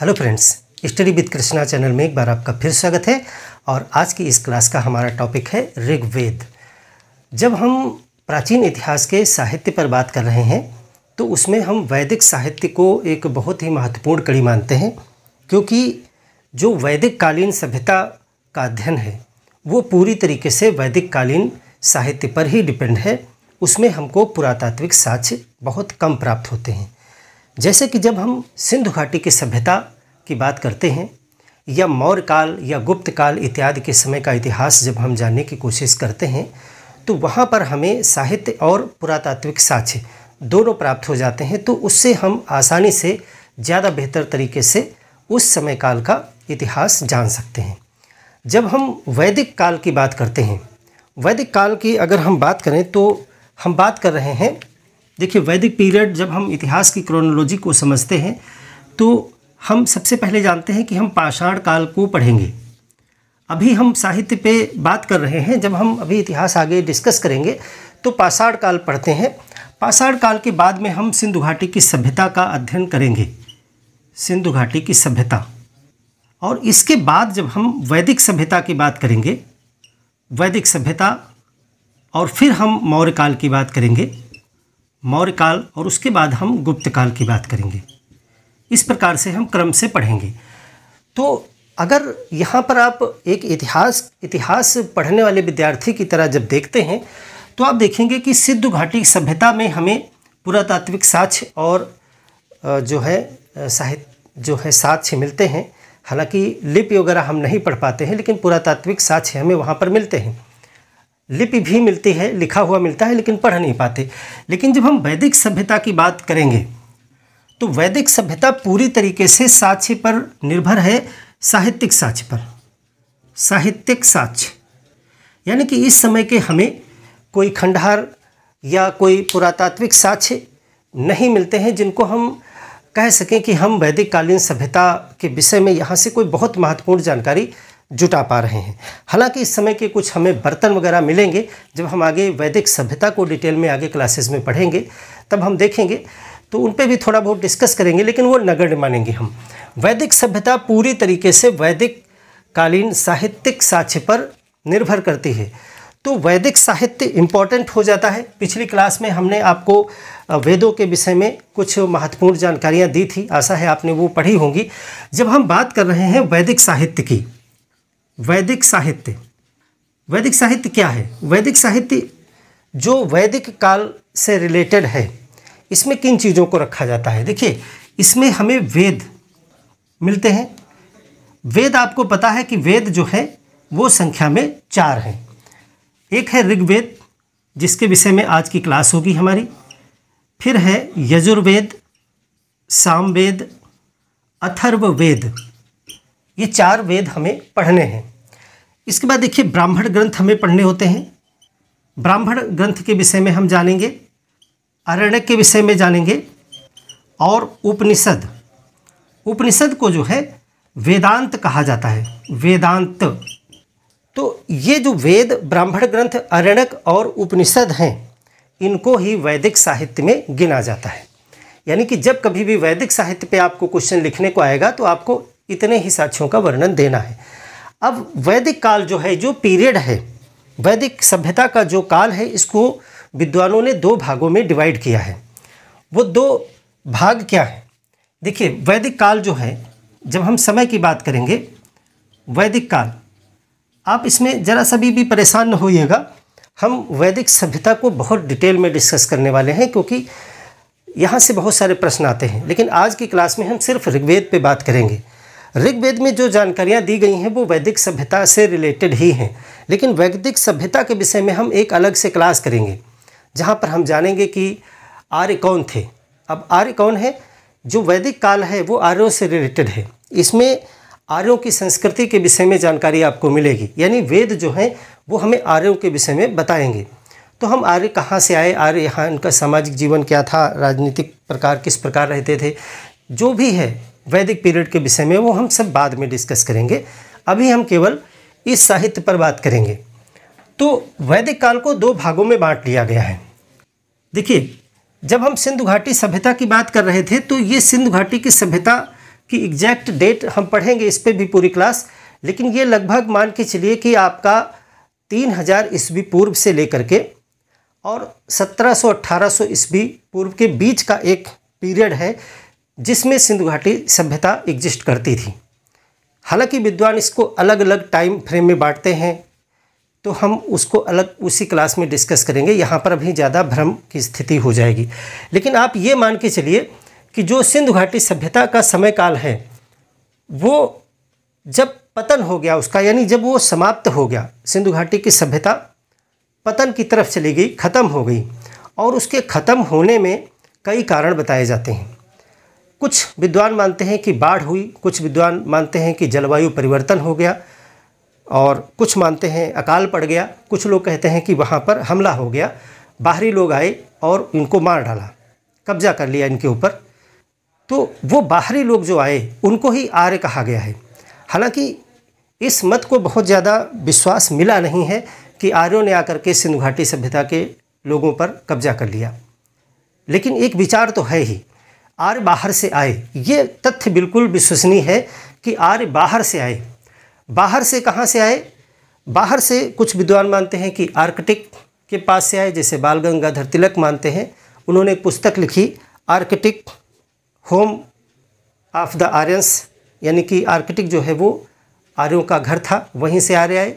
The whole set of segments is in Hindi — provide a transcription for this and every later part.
hello friends study with Krishna channel में एक बार आपका फिर स्वागत है और आज की इस क्लास का हमारा टॉपिक है ऋग्वेद जब हम प्राचीन इतिहास के साहित्य पर बात कर रहे हैं तो उसमें हम वैदिक साहित्य को एक बहुत ही महत्वपूर्ण कड़ी मानते हैं क्योंकि जो वैदिक कालीन सभ्यता का अध्ययन है वो पूरी तरीके से वैदिक कालीन साहित्य पर ही डिपेंड है उसमें हमको पुरातात्विक साक्ष्य बहुत कम प्राप्त होते हैं जैसे कि जब हम सिंधु घाटी की सभ्यता की बात करते हैं या मौर्य काल या गुप्त काल इत्यादि के समय का इतिहास जब हम जानने की कोशिश करते हैं तो वहाँ पर हमें साहित्य और पुरातात्विक साक्ष्य दोनों प्राप्त हो जाते हैं तो उससे हम आसानी से ज़्यादा बेहतर तरीके से उस समय काल का इतिहास जान सकते हैं जब हम वैदिक काल की बात करते हैं वैदिक काल की अगर हम बात करें तो हम बात कर रहे हैं देखिए वैदिक पीरियड जब हम इतिहास की क्रोनोलॉजी को समझते हैं तो हम सबसे पहले जानते हैं कि हम पाषाण काल को पढ़ेंगे अभी हम साहित्य पे बात कर रहे हैं जब हम अभी इतिहास आगे डिस्कस करेंगे तो पाषाण काल पढ़ते हैं पाषाण काल के बाद में हम सिंधु घाटी की सभ्यता का अध्ययन करेंगे सिंधु घाटी की सभ्यता और इसके बाद जब हम वैदिक सभ्यता की बात करेंगे वैदिक सभ्यता और फिर हम मौर्य काल की बात करेंगे मौर्य काल और उसके बाद हम गुप्त काल की बात करेंगे इस प्रकार से हम क्रम से पढ़ेंगे तो अगर यहाँ पर आप एक इतिहास इतिहास पढ़ने वाले विद्यार्थी की तरह जब देखते हैं तो आप देखेंगे कि सिद्धू घाटी सभ्यता में हमें पुरातात्विक साक्ष्य और जो है साहित्य जो है साक्ष्य मिलते हैं हालांकि लिपि वगैरह हम नहीं पढ़ पाते हैं लेकिन पुरातात्विक साक्ष्य हमें वहाँ पर मिलते हैं लिपि भी मिलती है लिखा हुआ मिलता है लेकिन पढ़ नहीं पाते लेकिन जब हम वैदिक सभ्यता की बात करेंगे तो वैदिक सभ्यता पूरी तरीके से साक्ष्य पर निर्भर है साहित्यिक साक्ष्य पर साहित्यिक साक्ष्य यानी कि इस समय के हमें कोई खंडहार या कोई पुरातात्विक साक्ष्य नहीं मिलते हैं जिनको हम कह सकें कि हम वैदिक कालीन सभ्यता के विषय में यहाँ से कोई बहुत महत्वपूर्ण जानकारी जुटा पा रहे हैं हालांकि इस समय के कुछ हमें बर्तन वगैरह मिलेंगे जब हम आगे वैदिक सभ्यता को डिटेल में आगे क्लासेस में पढ़ेंगे तब हम देखेंगे तो उन पर भी थोड़ा बहुत डिस्कस करेंगे लेकिन वो नगण मानेंगे हम वैदिक सभ्यता पूरी तरीके से वैदिक कालीन साहित्यिक साक्ष्य पर निर्भर करती है तो वैदिक साहित्य इम्पॉर्टेंट हो जाता है पिछली क्लास में हमने आपको वेदों के विषय में कुछ महत्वपूर्ण जानकारियाँ दी थी आशा है आपने वो पढ़ी होंगी जब हम बात कर रहे हैं वैदिक साहित्य की वैदिक साहित्य वैदिक साहित्य क्या है वैदिक साहित्य जो वैदिक काल से रिलेटेड है इसमें किन चीज़ों को रखा जाता है देखिए इसमें हमें वेद मिलते हैं वेद आपको पता है कि वेद जो है वो संख्या में चार हैं एक है ऋग्वेद जिसके विषय में आज की क्लास होगी हमारी फिर है यजुर्वेद सामवेद अथर्ववेद ये चार वेद हमें पढ़ने हैं इसके बाद देखिए ब्राह्मण ग्रंथ हमें पढ़ने होते हैं ब्राह्मण ग्रंथ के विषय में हम जानेंगे अरण्य के विषय में जानेंगे और उपनिषद उपनिषद को जो है वेदांत कहा जाता है वेदांत तो ये जो वेद ब्राह्मण ग्रंथ अरण्यक और उपनिषद हैं इनको ही वैदिक साहित्य में गिना जाता है यानी कि जब कभी भी वैदिक साहित्य पे आपको क्वेश्चन लिखने को आएगा तो आपको इतने ही साक्ष्यों का वर्णन देना है अब वैदिक काल जो है जो पीरियड है वैदिक सभ्यता का जो काल है इसको विद्वानों ने दो भागों में डिवाइड किया है वो दो भाग क्या है देखिए वैदिक काल जो है जब हम समय की बात करेंगे वैदिक काल आप इसमें ज़रा सभी भी परेशान न होइएगा हम वैदिक सभ्यता को बहुत डिटेल में डिस्कस करने वाले हैं क्योंकि यहाँ से बहुत सारे प्रश्न आते हैं लेकिन आज की क्लास में हम सिर्फ ऋग्वेद पे बात करेंगे ऋग्वेद में जो जानकारियाँ दी गई हैं वो वैदिक सभ्यता से रिलेटेड ही हैं लेकिन वैदिक सभ्यता के विषय में हम एक अलग से क्लास करेंगे जहाँ पर हम जानेंगे कि आर्य कौन थे अब आर्य कौन है जो वैदिक काल है वो आर्यों से रिलेटेड है इसमें आर्यों की संस्कृति के विषय में जानकारी आपको मिलेगी यानी वेद जो हैं वो हमें आर्यों के विषय में बताएंगे तो हम आर्य कहाँ से आए आर्य यहाँ इनका सामाजिक जीवन क्या था राजनीतिक प्रकार किस प्रकार रहते थे जो भी है वैदिक पीरियड के विषय में वो हम सब बाद में डिस्कस करेंगे अभी हम केवल इस साहित्य पर बात करेंगे तो वैदिक काल को दो भागों में बांट लिया गया है देखिए जब हम सिंधु घाटी सभ्यता की बात कर रहे थे तो ये सिंधु घाटी की सभ्यता की एग्जैक्ट डेट हम पढ़ेंगे इस पर भी पूरी क्लास लेकिन ये लगभग मान के चलिए कि आपका तीन हज़ार ईस्वी पूर्व से लेकर के और सत्रह सौ अट्ठारह सौ ईस्वी पूर्व के बीच का एक पीरियड है जिसमें सिंधु घाटी सभ्यता एग्जिस्ट करती थी हालांकि विद्वान इसको अलग अलग टाइम फ्रेम में बांटते हैं तो हम उसको अलग उसी क्लास में डिस्कस करेंगे यहाँ पर भी ज़्यादा भ्रम की स्थिति हो जाएगी लेकिन आप ये मान के चलिए कि जो सिंधु घाटी सभ्यता का समय काल है वो जब पतन हो गया उसका यानी जब वो समाप्त हो गया सिंधु घाटी की सभ्यता पतन की तरफ चली गई ख़त्म हो गई और उसके ख़त्म होने में कई कारण बताए जाते हैं कुछ विद्वान मानते हैं कि बाढ़ हुई कुछ विद्वान मानते हैं कि जलवायु परिवर्तन हो गया और कुछ मानते हैं अकाल पड़ गया कुछ लोग कहते हैं कि वहाँ पर हमला हो गया बाहरी लोग आए और इनको मार डाला कब्जा कर लिया इनके ऊपर तो वो बाहरी लोग जो आए उनको ही आर्य कहा गया है हालांकि इस मत को बहुत ज़्यादा विश्वास मिला नहीं है कि आर्यों ने आकर के सिंधु घाटी सभ्यता के लोगों पर कब्जा कर लिया लेकिन एक विचार तो है ही आर्य बाहर से आए ये तथ्य बिल्कुल विश्वसनीय है कि आर्य बाहर से आए बाहर से कहाँ से आए बाहर से कुछ विद्वान मानते हैं कि आर्कटिक के पास से आए जैसे बाल गंगाधर तिलक मानते हैं उन्होंने एक पुस्तक लिखी Arctic home of the Aryans यानी कि आर्कटिक जो है वो आर्यों का घर था वहीं से आर्य आए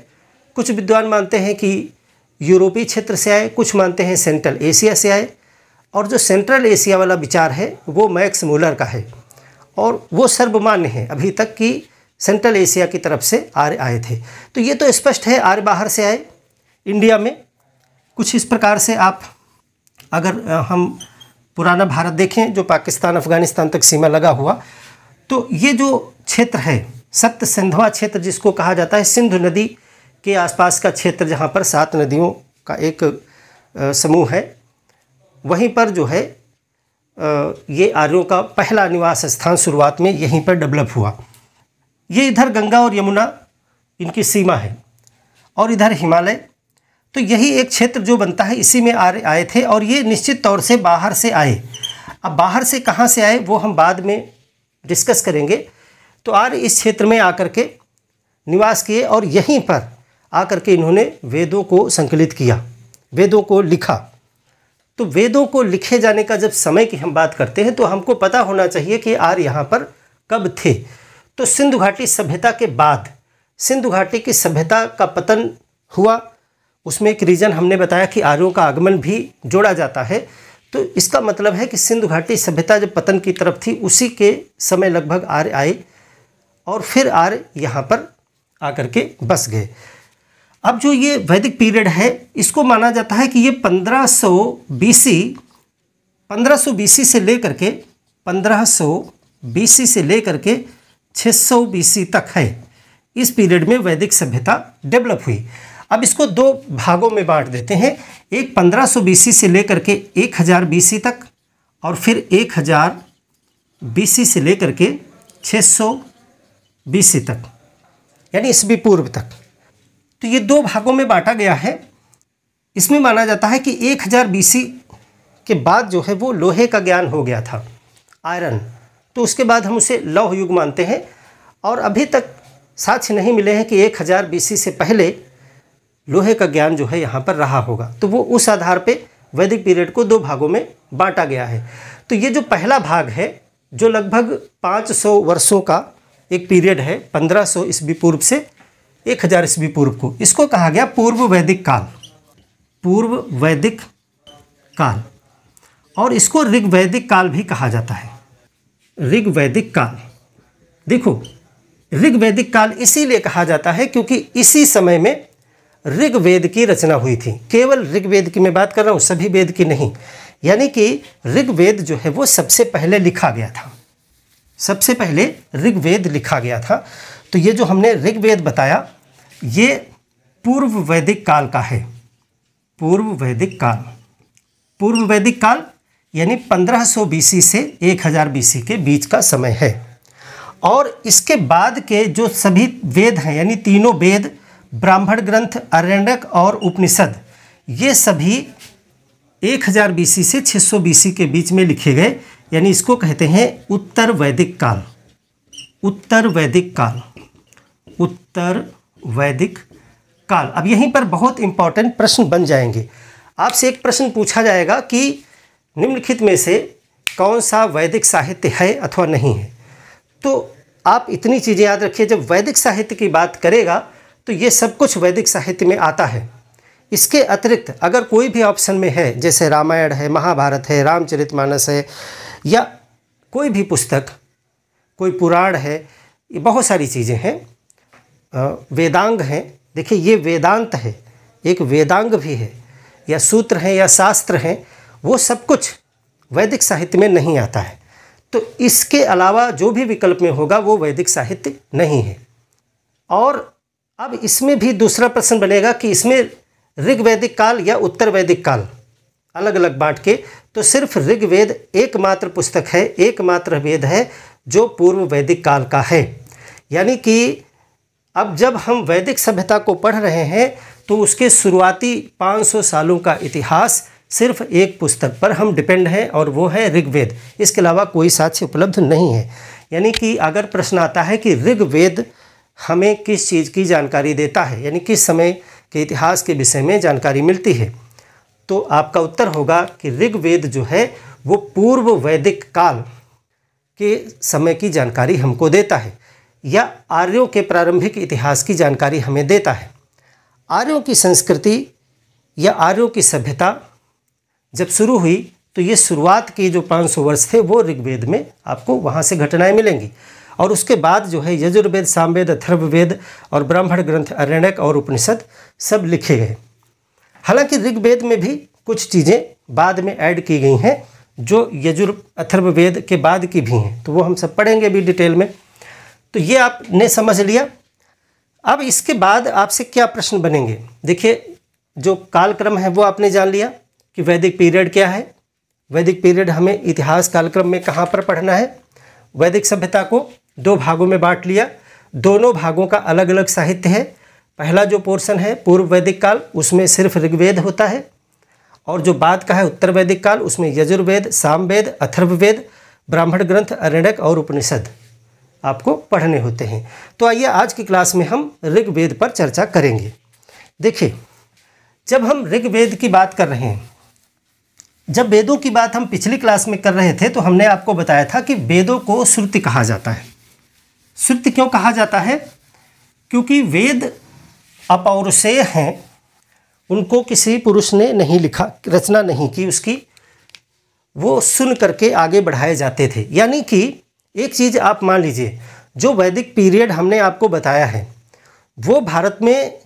कुछ विद्वान मानते हैं कि यूरोपीय क्षेत्र से आए कुछ मानते हैं सेंट्रल एशिया से आए और जो सेंट्रल एशिया वाला विचार है वो मैक्स मूलर का है और वो सर्वमान्य है अभी तक कि सेंट्रल एशिया की तरफ से आर्य आए थे तो ये तो स्पष्ट है आर्य बाहर से आए इंडिया में कुछ इस प्रकार से आप अगर हम पुराना भारत देखें जो पाकिस्तान अफगानिस्तान तक सीमा लगा हुआ तो ये जो क्षेत्र है सप्त सिंधवा क्षेत्र जिसको कहा जाता है सिंधु नदी के आसपास का क्षेत्र जहाँ पर सात नदियों का एक समूह है वहीं पर जो है ये आर्यों का पहला निवास स्थान शुरुआत में यहीं पर डेवलप हुआ ये इधर गंगा और यमुना इनकी सीमा है और इधर हिमालय तो यही एक क्षेत्र जो बनता है इसी में आर्य आए थे और ये निश्चित तौर से बाहर से आए अब बाहर से कहाँ से आए वो हम बाद में डिस्कस करेंगे तो आर्य इस क्षेत्र में आकर के निवास किए और यहीं पर आकर के इन्होंने वेदों को संकलित किया वेदों को लिखा तो वेदों को लिखे जाने का जब समय की हम बात करते हैं तो हमको पता होना चाहिए कि आर यहाँ पर कब थे तो सिंधु घाटी सभ्यता के बाद सिंधु घाटी की सभ्यता का पतन हुआ उसमें एक रीज़न हमने बताया कि आर्यों का आगमन भी जोड़ा जाता है तो इसका मतलब है कि सिंधु घाटी सभ्यता जब पतन की तरफ थी उसी के समय लगभग आर्य आए और फिर आर्य यहाँ पर आकर के बस गए अब जो ये वैदिक पीरियड है इसको माना जाता है कि ये 1500 बीसी 1500 बीसी से लेकर के 1500 बीसी से लेकर के 600 सौ तक है इस पीरियड में वैदिक सभ्यता डेवलप हुई अब इसको दो भागों में बांट देते हैं एक 1500 बीसी से लेकर के 1000 हज़ार तक और फिर 1000 हज़ार से लेकर के 600 सौ तक यानी इस भी पूर्व तक तो ये दो भागों में बांटा गया है इसमें माना जाता है कि एक हज़ार बीसी के बाद जो है वो लोहे का ज्ञान हो गया था आयरन तो उसके बाद हम उसे लौह युग मानते हैं और अभी तक साक्ष्य नहीं मिले हैं कि एक हज़ार बीसी से पहले लोहे का ज्ञान जो है यहाँ पर रहा होगा तो वो उस आधार पे वैदिक पीरियड को दो भागों में बांटा गया है तो ये जो पहला भाग है जो लगभग पाँच वर्षों का एक पीरियड है पंद्रह सौ पूर्व से एक हजार ईस्वी पूर्व को इसको कहा गया पूर्व वैदिक काल पूर्व वैदिक काल और इसको ऋग्वैदिक काल भी कहा जाता है ऋग्वैदिक काल देखो ऋग्वैदिक काल इसीलिए कहा जाता है क्योंकि इसी समय में ऋग्वेद की रचना हुई थी केवल ऋग्वेद की मैं बात कर रहा हूँ सभी वेद की नहीं यानी कि ऋग्वेद जो है वो सबसे पहले लिखा गया था सबसे पहले ऋग्वेद लिखा गया था तो ये जो हमने ऋग्वेद बताया ये पूर्व वैदिक काल का है पूर्व वैदिक काल पूर्व वैदिक काल यानी 1500 बीसी से 1000 बीसी के बीच का समय है और इसके बाद के जो सभी वेद हैं यानी तीनों वेद ब्राह्मण ग्रंथ अरण्यक और उपनिषद ये सभी 1000 बीसी से 600 बीसी के बीच में लिखे गए यानी इसको कहते हैं उत्तर वैदिक काल उत्तर वैदिक काल उत्तर वैदिक काल अब यहीं पर बहुत इंपॉर्टेंट प्रश्न बन जाएंगे आपसे एक प्रश्न पूछा जाएगा कि निम्नलिखित में से कौन सा वैदिक साहित्य है अथवा नहीं है तो आप इतनी चीज़ें याद रखिए जब वैदिक साहित्य की बात करेगा तो ये सब कुछ वैदिक साहित्य में आता है इसके अतिरिक्त अगर कोई भी ऑप्शन में है जैसे रामायण है महाभारत है रामचरितमानस है या कोई भी पुस्तक कोई पुराण है ये बहुत सारी चीज़ें हैं वेदांग हैं देखिए ये वेदांत है एक वेदांग भी है या सूत्र हैं या शास्त्र हैं वो सब कुछ वैदिक साहित्य में नहीं आता है तो इसके अलावा जो भी विकल्प में होगा वो वैदिक साहित्य नहीं है और अब इसमें भी दूसरा प्रश्न बनेगा कि इसमें ऋग्वैदिक काल या उत्तर वैदिक काल अलग अलग बांट के तो सिर्फ ऋग्वेद एकमात्र पुस्तक है एकमात्र वेद है जो पूर्व वैदिक काल का है यानी कि अब जब हम वैदिक सभ्यता को पढ़ रहे हैं तो उसके शुरुआती 500 सालों का इतिहास सिर्फ एक पुस्तक पर हम डिपेंड हैं और वो है ऋग्वेद इसके अलावा कोई साक्ष्य उपलब्ध नहीं है यानी कि अगर प्रश्न आता है कि ऋग्वेद हमें किस चीज़ की जानकारी देता है यानी किस समय के इतिहास के विषय में जानकारी मिलती है तो आपका उत्तर होगा कि ऋग्वेद जो है वो पूर्व वैदिक काल के समय की जानकारी हमको देता है या आर्यों के प्रारंभिक इतिहास की जानकारी हमें देता है आर्यों की संस्कृति या आर्यों की सभ्यता जब शुरू हुई तो ये शुरुआत के जो 500 वर्ष थे वो ऋग्वेद में आपको वहाँ से घटनाएं मिलेंगी और उसके बाद जो है यजुर्वेद सामवेद अथर्ववेद और ब्राह्मण ग्रंथ अरण्यक और उपनिषद सब लिखे गए हालांकि ऋग्वेद में भी कुछ चीज़ें बाद में ऐड की गई हैं जो यजुर् अथर्ववेद के बाद की भी हैं तो वो हम सब पढ़ेंगे भी डिटेल में तो ये आपने समझ लिया अब इसके बाद आपसे क्या प्रश्न बनेंगे देखिए जो कालक्रम है वो आपने जान लिया कि वैदिक पीरियड क्या है वैदिक पीरियड हमें इतिहास कालक्रम में कहाँ पर पढ़ना है वैदिक सभ्यता को दो भागों में बांट लिया दोनों भागों का अलग अलग साहित्य है पहला जो पोर्शन है पूर्व वैदिक काल उसमें सिर्फ ऋग्वेद होता है और जो बाद का है उत्तर वैदिक काल उसमें यजुर्वेद सामवेद अथर्ववेद ब्राह्मण ग्रंथ अरण्यक और उपनिषद आपको पढ़ने होते हैं तो आइए आज की क्लास में हम ऋग्वेद पर चर्चा करेंगे देखिए जब हम ऋग्वेद की बात कर रहे हैं जब वेदों की बात हम पिछली क्लास में कर रहे थे तो हमने आपको बताया था कि वेदों को श्रुति कहा जाता है श्रुति क्यों कहा जाता है क्योंकि वेद अपौरुषेय हैं उनको किसी पुरुष ने नहीं लिखा रचना नहीं की उसकी वो सुन करके आगे बढ़ाए जाते थे यानी कि एक चीज़ आप मान लीजिए जो वैदिक पीरियड हमने आपको बताया है वो भारत में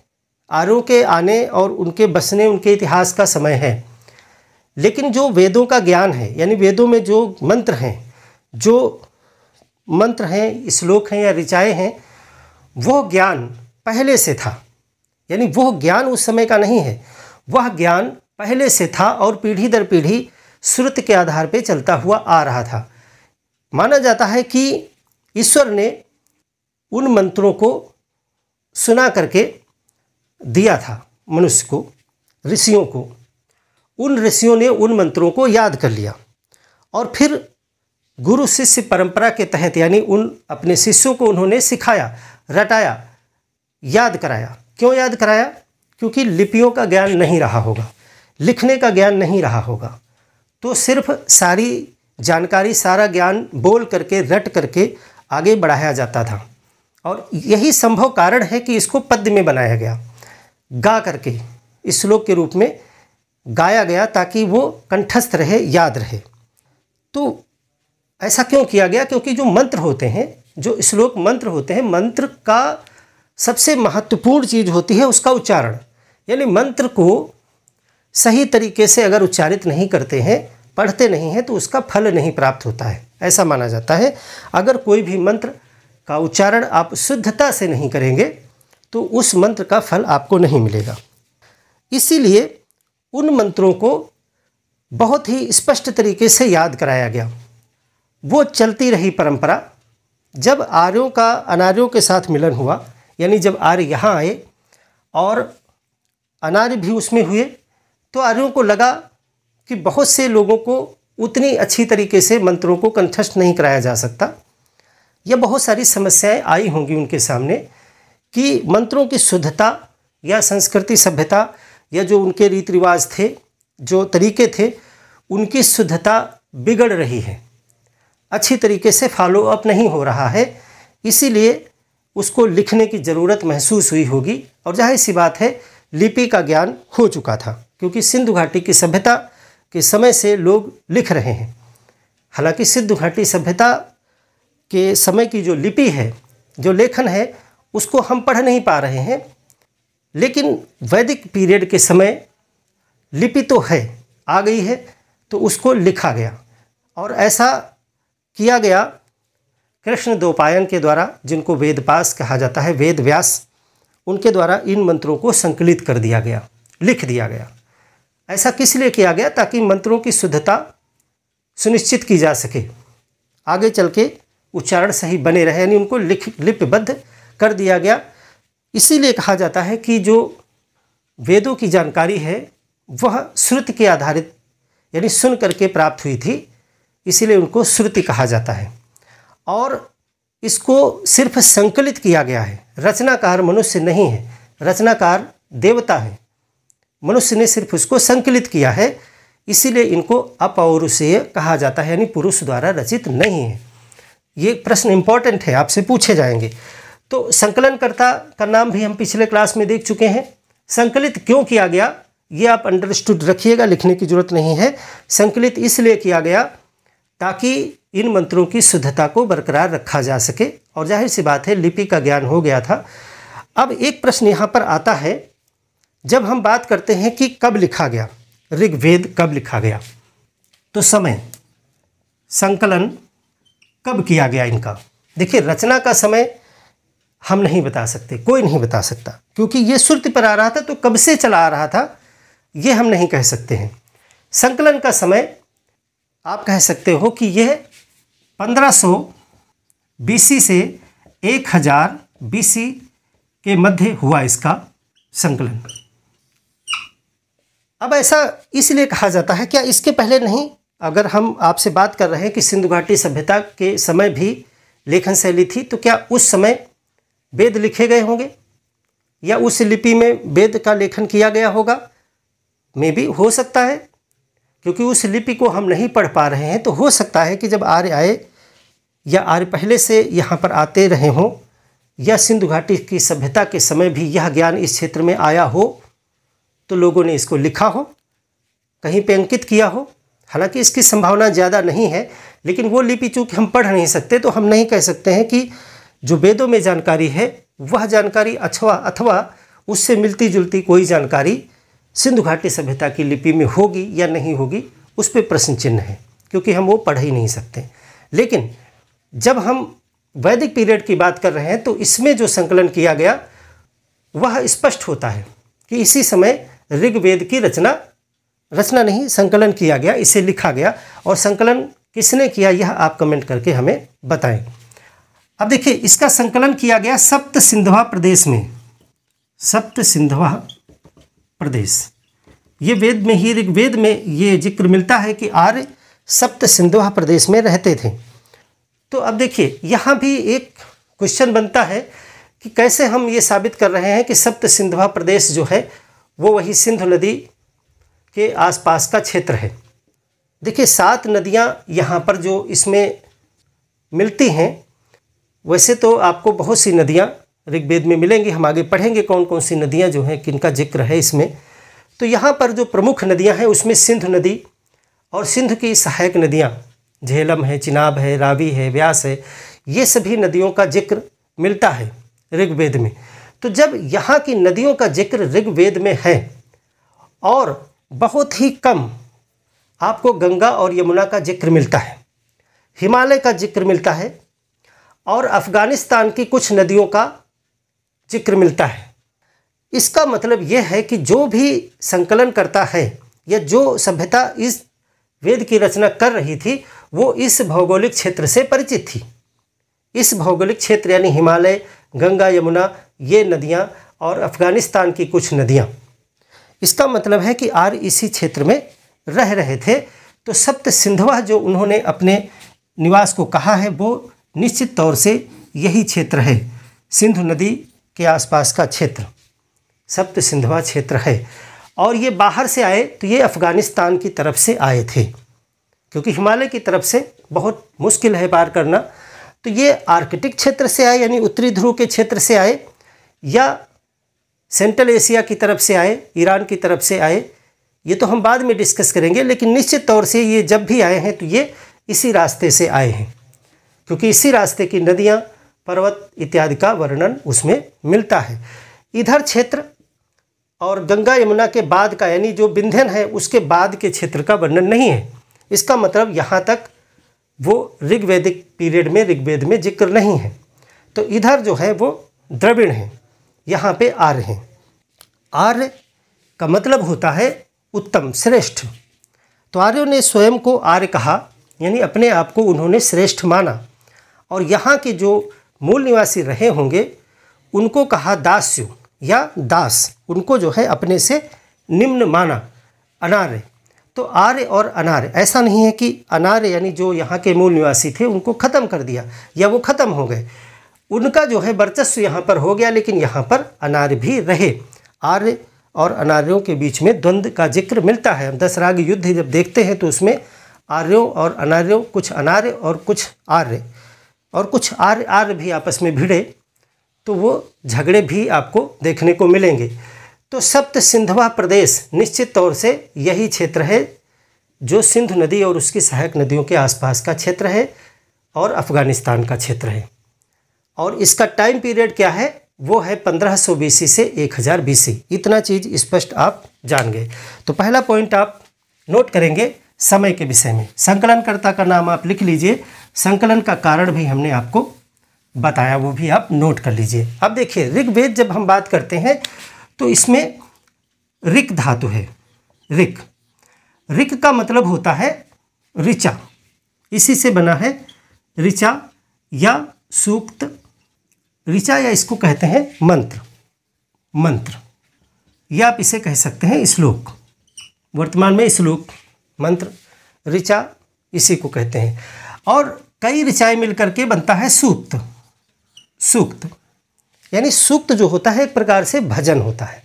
आर्यों के आने और उनके बसने उनके इतिहास का समय है लेकिन जो वेदों का ज्ञान है यानी वेदों में जो मंत्र हैं जो मंत्र हैं श्लोक हैं या ऋचाएँ हैं वो ज्ञान पहले से था यानी वह ज्ञान उस समय का नहीं है वह ज्ञान पहले से था और पीढ़ी दर पीढ़ी श्रुत के आधार पर चलता हुआ आ रहा था माना जाता है कि ईश्वर ने उन मंत्रों को सुना करके दिया था मनुष्य को ऋषियों को उन ऋषियों ने उन मंत्रों को याद कर लिया और फिर गुरु शिष्य परंपरा के तहत यानी उन अपने शिष्यों को उन्होंने सिखाया रटाया याद कराया क्यों याद कराया क्योंकि लिपियों का ज्ञान नहीं रहा होगा लिखने का ज्ञान नहीं रहा होगा तो सिर्फ सारी जानकारी सारा ज्ञान बोल करके रट करके आगे बढ़ाया जाता था और यही संभव कारण है कि इसको पद्य में बनाया गया गा करके इस श्लोक के रूप में गाया गया ताकि वो कंठस्थ रहे याद रहे तो ऐसा क्यों किया गया क्योंकि जो मंत्र होते हैं जो श्लोक मंत्र होते हैं मंत्र का सबसे महत्वपूर्ण चीज़ होती है उसका उच्चारण यानी मंत्र को सही तरीके से अगर उच्चारित नहीं करते हैं पढ़ते नहीं हैं तो उसका फल नहीं प्राप्त होता है ऐसा माना जाता है अगर कोई भी मंत्र का उच्चारण आप शुद्धता से नहीं करेंगे तो उस मंत्र का फल आपको नहीं मिलेगा इसीलिए उन मंत्रों को बहुत ही स्पष्ट तरीके से याद कराया गया वो चलती रही परंपरा जब आर्यों का अनार्यों के साथ मिलन हुआ यानी जब आर्य यहाँ आए और अनार्य भी उसमें हुए तो आर्यों को लगा कि बहुत से लोगों को उतनी अच्छी तरीके से मंत्रों को कंठस्थ नहीं कराया जा सकता या बहुत सारी समस्याएं आई होंगी उनके सामने कि मंत्रों की शुद्धता या संस्कृति सभ्यता या जो उनके रीति रिवाज थे जो तरीके थे उनकी शुद्धता बिगड़ रही है अच्छी तरीके से फॉलो अप नहीं हो रहा है इसीलिए उसको लिखने की ज़रूरत महसूस हुई होगी और जाहिर सी बात है लिपि का ज्ञान हो चुका था क्योंकि सिंधु घाटी की सभ्यता के समय से लोग लिख रहे हैं हालांकि सिद्ध घाटी सभ्यता के समय की जो लिपि है जो लेखन है उसको हम पढ़ नहीं पा रहे हैं लेकिन वैदिक पीरियड के समय लिपि तो है आ गई है तो उसको लिखा गया और ऐसा किया गया कृष्ण दोपायन के द्वारा जिनको वेदपास कहा जाता है वेद व्यास उनके द्वारा इन मंत्रों को संकलित कर दिया गया लिख दिया गया ऐसा किस लिए किया गया ताकि मंत्रों की शुद्धता सुनिश्चित की जा सके आगे चल के उच्चारण सही बने रहे यानी उनको लिख लिपिबद्ध कर दिया गया इसीलिए कहा जाता है कि जो वेदों की जानकारी है वह श्रुति के आधारित यानी सुन करके प्राप्त हुई थी इसीलिए उनको श्रुति कहा जाता है और इसको सिर्फ संकलित किया गया है रचनाकार मनुष्य नहीं है रचनाकार देवता है मनुष्य ने सिर्फ उसको संकलित किया है इसीलिए इनको अपौरुषेय कहा जाता है यानी पुरुष द्वारा रचित नहीं है ये प्रश्न इंपॉर्टेंट है आपसे पूछे जाएंगे तो संकलनकर्ता का नाम भी हम पिछले क्लास में देख चुके हैं संकलित क्यों किया गया ये आप अंडरस्टूड रखिएगा लिखने की जरूरत नहीं है संकलित इसलिए किया गया ताकि इन मंत्रों की शुद्धता को बरकरार रखा जा सके और जाहिर सी बात है लिपि का ज्ञान हो गया था अब एक प्रश्न यहाँ पर आता है जब हम बात करते हैं कि कब लिखा गया ऋग्वेद कब लिखा गया तो समय संकलन कब किया गया इनका देखिए रचना का समय हम नहीं बता सकते कोई नहीं बता सकता क्योंकि ये श्रुति पर आ रहा था तो कब से चला आ रहा था ये हम नहीं कह सकते हैं संकलन का समय आप कह सकते हो कि यह 1500 बीसी से 1000 बीसी के मध्य हुआ इसका संकलन अब ऐसा इसलिए कहा जाता है क्या इसके पहले नहीं अगर हम आपसे बात कर रहे हैं कि सिंधु घाटी सभ्यता के समय भी लेखन शैली थी तो क्या उस समय वेद लिखे गए होंगे या उस लिपि में वेद का लेखन किया गया होगा मे भी हो सकता है क्योंकि उस लिपि को हम नहीं पढ़ पा रहे हैं तो हो सकता है कि जब आर्य आए या आर्य पहले से यहाँ पर आते रहे हों या सिंधु घाटी की सभ्यता के समय भी यह ज्ञान इस क्षेत्र में आया हो तो लोगों ने इसको लिखा हो कहीं पे अंकित किया हो हालांकि इसकी संभावना ज़्यादा नहीं है लेकिन वो लिपि चूँकि हम पढ़ नहीं सकते तो हम नहीं कह सकते हैं कि जो वेदों में जानकारी है वह जानकारी अथवा अथवा उससे मिलती जुलती कोई जानकारी सिंधु घाटी सभ्यता की लिपि में होगी या नहीं होगी उस पर प्रश्न चिन्ह है क्योंकि हम वो पढ़ ही नहीं सकते लेकिन जब हम वैदिक पीरियड की बात कर रहे हैं तो इसमें जो संकलन किया गया वह स्पष्ट होता है कि इसी समय ऋग्वेद की रचना रचना नहीं संकलन किया गया इसे लिखा गया और संकलन किसने किया यह आप कमेंट करके हमें बताएं अब देखिए इसका संकलन किया गया सप्त सिंधवा प्रदेश में सप्त सिंधवा प्रदेश ये वेद में ही ऋग्वेद में ये जिक्र मिलता है कि आर्य सप्त सिंधवा प्रदेश में रहते थे तो अब देखिए यहाँ भी एक क्वेश्चन बनता है कि कैसे हम ये साबित कर रहे हैं कि सप्त सिंधवा प्रदेश जो है वो वही सिंधु नदी के आसपास का क्षेत्र है देखिए सात नदियाँ यहाँ पर जो इसमें मिलती हैं वैसे तो आपको बहुत सी नदियाँ ऋग्वेद में मिलेंगी हम आगे पढ़ेंगे कौन कौन सी नदियाँ जो हैं किनका जिक्र है इसमें तो यहाँ पर जो प्रमुख नदियाँ हैं उसमें सिंधु नदी और सिंधु की सहायक नदियाँ झेलम है चिनाब है रावी है व्यास है ये सभी नदियों का जिक्र मिलता है ऋग्वेद में तो जब यहाँ की नदियों का जिक्र ऋग्वेद में है और बहुत ही कम आपको गंगा और यमुना का जिक्र मिलता है हिमालय का जिक्र मिलता है और अफ़गानिस्तान की कुछ नदियों का जिक्र मिलता है इसका मतलब यह है कि जो भी संकलन करता है या जो सभ्यता इस वेद की रचना कर रही थी वो इस भौगोलिक क्षेत्र से परिचित थी इस भौगोलिक क्षेत्र यानी हिमालय गंगा यमुना ये नदियाँ और अफ़गानिस्तान की कुछ नदियाँ इसका मतलब है कि आर इसी क्षेत्र में रह रहे थे तो सप्त सिंधवा जो उन्होंने अपने निवास को कहा है वो निश्चित तौर से यही क्षेत्र है सिंधु नदी के आसपास का क्षेत्र सप्त सिंधवा क्षेत्र है और ये बाहर से आए तो ये अफ़गानिस्तान की तरफ से आए थे क्योंकि हिमालय की तरफ से बहुत मुश्किल है पार करना तो ये आर्कटिक क्षेत्र से आए यानी उत्तरी ध्रुव के क्षेत्र से आए या सेंट्रल एशिया की तरफ से आए ईरान की तरफ से आए ये तो हम बाद में डिस्कस करेंगे लेकिन निश्चित तौर से ये जब भी आए हैं तो ये इसी रास्ते से आए हैं क्योंकि इसी रास्ते की नदियाँ पर्वत इत्यादि का वर्णन उसमें मिलता है इधर क्षेत्र और गंगा यमुना के बाद का यानी जो बिंधन है उसके बाद के क्षेत्र का वर्णन नहीं है इसका मतलब यहाँ तक वो ऋग्वैदिक पीरियड में ऋग्वेद में जिक्र नहीं है तो इधर जो है वो द्रविड़ हैं यहाँ पे आर्य हैं आर्य का मतलब होता है उत्तम श्रेष्ठ तो आर्यों ने स्वयं को आर्य कहा यानी अपने आप को उन्होंने श्रेष्ठ माना और यहाँ के जो मूल निवासी रहे होंगे उनको कहा दास्यु या दास उनको जो है अपने से निम्न माना अनार्य तो आर्य और अनार्य ऐसा नहीं है कि अनार्य यानी जो यहाँ के मूल निवासी थे उनको ख़त्म कर दिया या वो ख़त्म हो गए उनका जो है वर्चस्व यहाँ पर हो गया लेकिन यहाँ पर अनार भी रहे आर्य और अनार्यों के बीच में द्वंद्व का जिक्र मिलता है हम दसराग युद्ध जब देखते हैं तो उसमें आर्यों और अनार्यों कुछ अनार्य और कुछ आर्य और कुछ आर्य आर्य भी आपस में भिड़े तो वो झगड़े भी आपको देखने को मिलेंगे तो सप्त सिंधवा प्रदेश निश्चित तौर से यही क्षेत्र है जो सिंधु नदी और उसकी सहायक नदियों के आसपास का क्षेत्र है और अफ़गानिस्तान का क्षेत्र है और इसका टाइम पीरियड क्या है वो है 1500 बीसी से 1000 बीसी इतना चीज़ स्पष्ट आप जान गए तो पहला पॉइंट आप नोट करेंगे समय के विषय में संकलनकर्ता का नाम आप लिख लीजिए संकलन का कारण भी हमने आपको बताया वो भी आप नोट कर लीजिए अब देखिए ऋग्वेद जब हम बात करते हैं तो इसमें ऋक धातु है ऋक ऋक का मतलब होता है ऋचा इसी से बना है ऋचा या सूक्त ऋचा या इसको कहते हैं मंत्र मंत्र या आप इसे कह सकते हैं श्लोक वर्तमान में श्लोक मंत्र ऋचा इसी को कहते हैं और कई ऋचाएँ मिलकर के बनता है सूक्त सूक्त यानी सूक्त जो होता है एक प्रकार से भजन होता है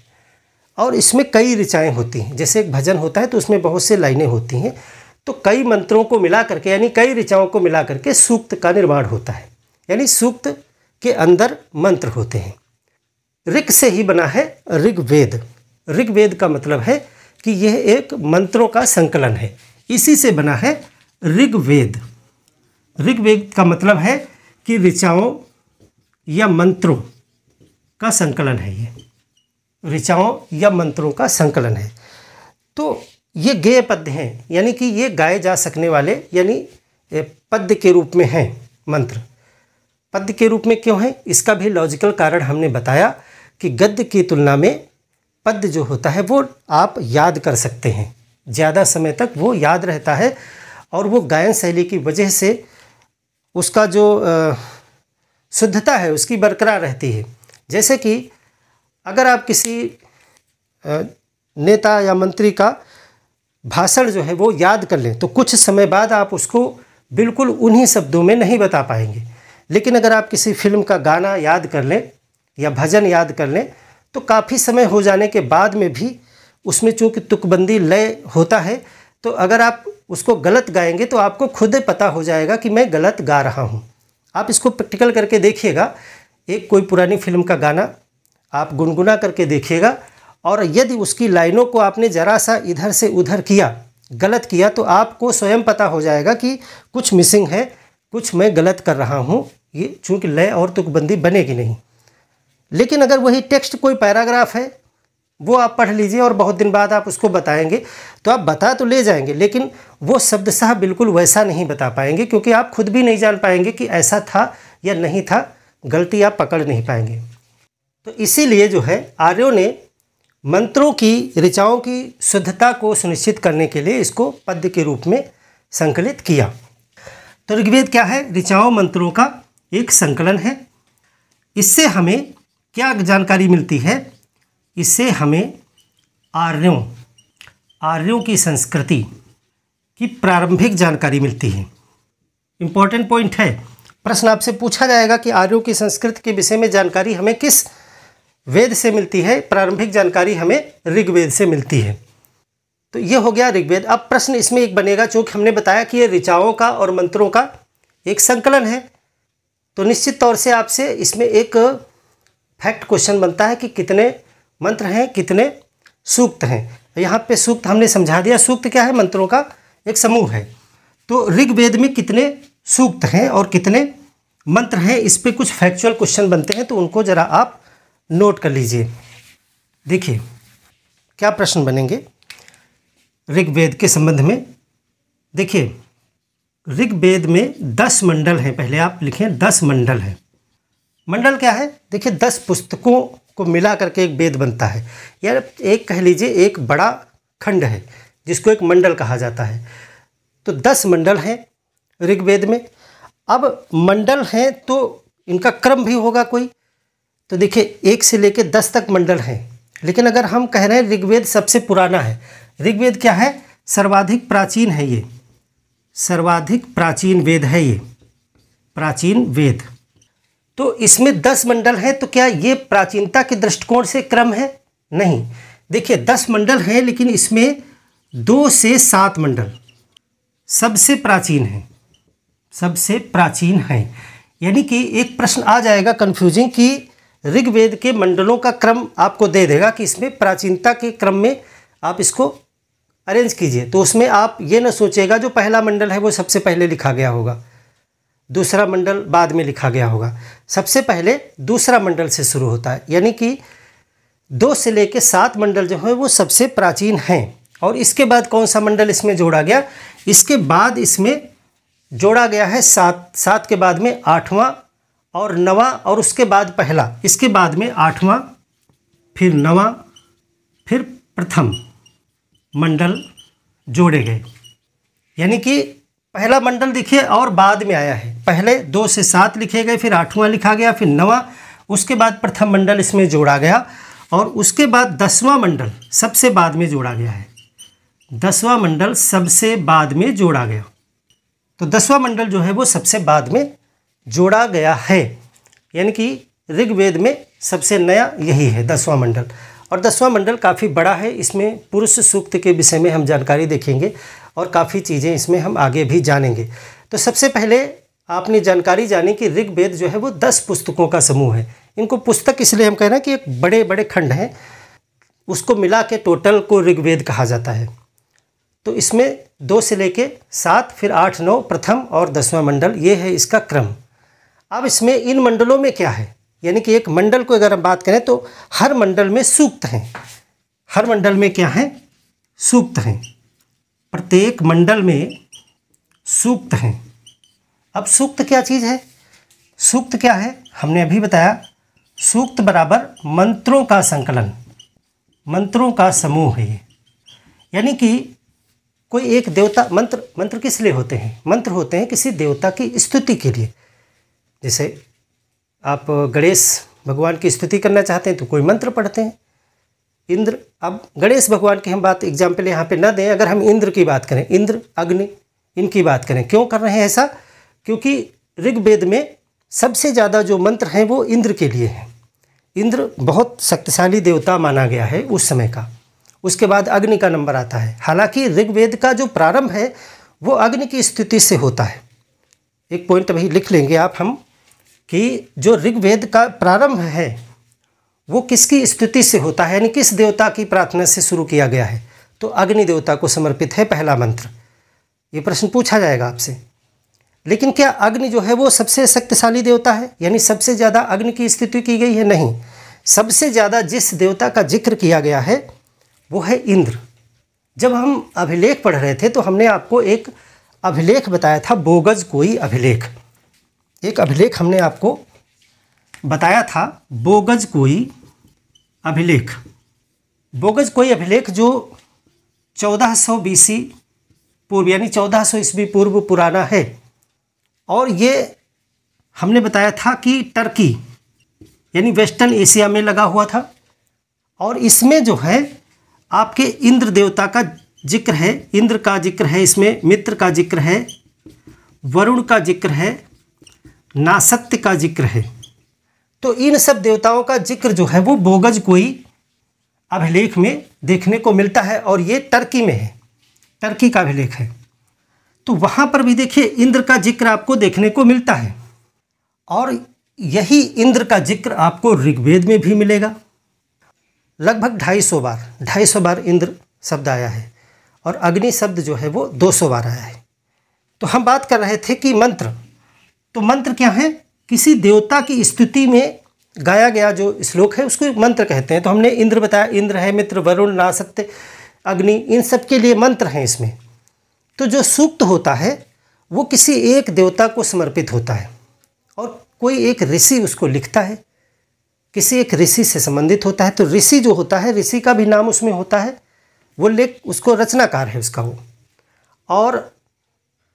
और इसमें कई ऋचाएँ होती हैं जैसे एक भजन होता है तो उसमें बहुत से लाइनें होती हैं तो कई मंत्रों को मिला करके यानी कई ऋचाओं को मिला करके सूक्त का निर्माण होता है यानी सूक्त के अंदर मंत्र होते हैं ऋग से ही बना है ऋग्वेद ऋग्वेद का मतलब है कि यह एक मंत्रों का संकलन है इसी से बना है ऋग्वेद ऋग्वेद का मतलब है कि ऋचाओं या मंत्रों का संकलन है ये ऋचाओं या मंत्रों का संकलन है तो ये गेय पद्य हैं यानी कि ये गाए जा सकने वाले यानी पद्य के रूप में हैं मंत्र पद्य के रूप में क्यों है इसका भी लॉजिकल कारण हमने बताया कि गद्य की तुलना में पद्य जो होता है वो आप याद कर सकते हैं ज़्यादा समय तक वो याद रहता है और वो गायन शैली की वजह से उसका जो शुद्धता है उसकी बरकरार रहती है जैसे कि अगर आप किसी नेता या मंत्री का भाषण जो है वो याद कर लें तो कुछ समय बाद आप उसको बिल्कुल उन्हीं शब्दों में नहीं बता पाएंगे लेकिन अगर आप किसी फिल्म का गाना याद कर लें या भजन याद कर लें तो काफ़ी समय हो जाने के बाद में भी उसमें चूँकि तुकबंदी लय होता है तो अगर आप उसको गलत गाएंगे तो आपको खुद पता हो जाएगा कि मैं गलत गा रहा हूँ आप इसको प्रैक्टिकल करके देखिएगा एक कोई पुरानी फिल्म का गाना आप गुनगुना करके देखिएगा और यदि उसकी लाइनों को आपने ज़रा सा इधर से उधर किया गलत किया तो आपको स्वयं पता हो जाएगा कि कुछ मिसिंग है कुछ मैं गलत कर रहा हूँ ये चूँकि लय और तुकबंदी बनेगी नहीं लेकिन अगर वही टेक्स्ट कोई पैराग्राफ है वो आप पढ़ लीजिए और बहुत दिन बाद आप उसको बताएंगे तो आप बता तो ले जाएंगे लेकिन वो शब्दशाह बिल्कुल वैसा नहीं बता पाएंगे क्योंकि आप खुद भी नहीं जान पाएंगे कि ऐसा था या नहीं था गलती आप पकड़ नहीं पाएंगे तो इसीलिए जो है आर्यों ने मंत्रों की ऋचाओं की शुद्धता को सुनिश्चित करने के लिए इसको पद्य के रूप में संकलित किया तो ऋग्वेद क्या है ऋचाओं मंत्रों का एक संकलन है इससे हमें क्या जानकारी मिलती है इससे हमें आर्यों आर्यों की संस्कृति की प्रारंभिक जानकारी मिलती है इम्पॉर्टेंट पॉइंट है प्रश्न आपसे पूछा जाएगा कि आर्यों की संस्कृति के विषय में जानकारी हमें किस वेद से मिलती है प्रारंभिक जानकारी हमें ऋग्वेद से मिलती है तो ये हो गया ऋग्वेद अब प्रश्न इसमें एक बनेगा चूँकि हमने बताया कि ये ऋचाओं का और मंत्रों का एक संकलन है तो निश्चित तौर से आपसे इसमें एक फैक्ट क्वेश्चन बनता है कि कितने मंत्र हैं कितने सूक्त हैं यहाँ पे सूक्त हमने समझा दिया सूक्त क्या है मंत्रों का एक समूह है तो ऋग्वेद में कितने सूक्त हैं और कितने मंत्र हैं इस पर कुछ फैक्चुअल क्वेश्चन बनते हैं तो उनको ज़रा आप नोट कर लीजिए देखिए क्या प्रश्न बनेंगे ऋग्वेद के संबंध में देखिए ऋग्वेद में दस मंडल हैं पहले आप लिखें दस मंडल हैं मंडल क्या है देखिए दस पुस्तकों को मिला करके एक वेद बनता है यार एक कह लीजिए एक बड़ा खंड है जिसको एक मंडल कहा जाता है तो दस मंडल हैं ऋग्वेद में अब मंडल हैं तो इनका क्रम भी होगा कोई तो देखिए एक से लेकर दस तक मंडल हैं लेकिन अगर हम कह रहे हैं ऋग्वेद सबसे पुराना है ऋग्वेद क्या है सर्वाधिक प्राचीन है ये सर्वाधिक प्राचीन वेद है ये प्राचीन वेद तो इसमें दस मंडल हैं तो क्या ये प्राचीनता के दृष्टिकोण से क्रम है नहीं देखिए दस मंडल हैं लेकिन इसमें दो से सात मंडल सबसे प्राचीन हैं सबसे प्राचीन हैं यानी कि एक प्रश्न आ जाएगा कन्फ्यूजिंग कि ऋग्वेद के मंडलों का क्रम आपको दे देगा कि इसमें प्राचीनता के क्रम में आप इसको अरेंज कीजिए तो उसमें आप ये ना सोचेगा जो पहला मंडल है वो सबसे पहले लिखा गया होगा दूसरा मंडल बाद में लिखा गया होगा सबसे पहले दूसरा मंडल से शुरू होता है यानी कि दो से लेकर सात मंडल जो है वो सबसे प्राचीन हैं और इसके बाद कौन सा मंडल इसमें जोड़ा गया इसके बाद इसमें जोड़ा गया है सात सात के बाद में आठवां और नवा और उसके बाद पहला इसके बाद में आठवां फिर नवा फिर प्रथम मंडल जोड़े गए यानी कि पहला मंडल देखिए और बाद में आया है पहले दो से सात लिखे गए फिर आठवां लिखा गया फिर नवा उसके बाद प्रथम मंडल इसमें जोड़ा गया और उसके बाद दसवां मंडल सबसे बाद में जोड़ा गया है दसवां मंडल सबसे बाद में जोड़ा गया तो दसवां मंडल जो है वो सबसे बाद में जोड़ा गया है यानी कि ऋग्वेद में सबसे नया यही है दसवां मंडल और दसवां मंडल काफ़ी बड़ा है इसमें पुरुष सूक्त के विषय में हम जानकारी देखेंगे और काफ़ी चीज़ें इसमें हम आगे भी जानेंगे तो सबसे पहले आपने जानकारी जानी कि ऋग्वेद जो है वो दस पुस्तकों का समूह है इनको पुस्तक इसलिए हम कह रहे हैं कि एक बड़े बड़े खंड हैं उसको मिला के टोटल को ऋग्वेद कहा जाता है तो इसमें दो से लेके सात फिर आठ नौ प्रथम और दसवां मंडल ये है इसका क्रम अब इसमें इन मंडलों में क्या है यानी कि एक मंडल को अगर हम बात करें तो हर मंडल में सूक्त हैं हर मंडल में क्या है सूक्त हैं प्रत्येक मंडल में सूक्त हैं अब सूक्त क्या चीज़ है सूक्त क्या है हमने अभी बताया सूक्त बराबर मंत्रों का संकलन मंत्रों का समूह है ये यानी कि कोई एक देवता मंत्र मंत्र किस लिए होते हैं मंत्र होते हैं किसी देवता की स्तुति के लिए जैसे आप गणेश भगवान की स्तुति करना चाहते हैं तो कोई मंत्र पढ़ते हैं इंद्र अब गणेश भगवान की हम बात एग्जाम्पल यहाँ पे ना दें अगर हम इंद्र की बात करें इंद्र अग्नि इनकी बात करें क्यों कर रहे हैं ऐसा क्योंकि ऋग्वेद में सबसे ज़्यादा जो मंत्र हैं वो इंद्र के लिए हैं इंद्र बहुत शक्तिशाली देवता माना गया है उस समय का उसके बाद अग्नि का नंबर आता है हालांकि ऋग्वेद का जो प्रारंभ है वो अग्नि की स्थिति से होता है एक पॉइंट अभी लिख लेंगे आप हम कि जो ऋग्वेद का प्रारंभ है वो किसकी स्तुति से होता है यानी किस देवता की प्रार्थना से शुरू किया गया है तो अग्नि देवता को समर्पित है पहला मंत्र ये प्रश्न पूछा जाएगा आपसे लेकिन क्या अग्नि जो है वो सबसे शक्तिशाली देवता है यानी सबसे ज़्यादा अग्नि की स्तुति की गई है नहीं सबसे ज़्यादा जिस देवता का जिक्र किया गया है वो है इंद्र जब हम अभिलेख पढ़ रहे थे तो हमने आपको एक अभिलेख बताया था बोगज कोई अभिलेख एक अभिलेख हमने आपको बताया था बोगज कोई अभिलेख बोगज कोई अभिलेख जो 1400 सौ बीसी पूर्व यानी 1400 सौ ईस्वी पूर्व पुराना है और ये हमने बताया था कि टर्की यानी वेस्टर्न एशिया में लगा हुआ था और इसमें जो है आपके इंद्र देवता का जिक्र है इंद्र का जिक्र है इसमें मित्र का जिक्र है वरुण का जिक्र है नासत्य का जिक्र है तो इन सब देवताओं का जिक्र जो है वो बोगज कोई अभिलेख में देखने को मिलता है और ये टर्की में है टर्की का अभिलेख है तो वहाँ पर भी देखिए इंद्र का जिक्र आपको देखने को मिलता है और यही इंद्र का जिक्र आपको ऋग्वेद में भी मिलेगा लगभग ढाई सौ बार ढाई सौ बार इंद्र शब्द आया है और अग्नि शब्द जो है वो दो सौ बार आया है तो हम बात कर रहे थे कि मंत्र तो मंत्र क्या है किसी देवता की स्तुति में गाया गया जो श्लोक है उसको मंत्र कहते हैं तो हमने इंद्र बताया इंद्र है मित्र वरुण ना सत्य अग्नि इन सब के लिए मंत्र हैं इसमें तो जो सूक्त होता है वो किसी एक देवता को समर्पित होता है और कोई एक ऋषि उसको लिखता है किसी एक ऋषि से संबंधित होता है तो ऋषि जो होता है ऋषि का भी नाम उसमें होता है वो लेख उसको रचनाकार है उसका वो और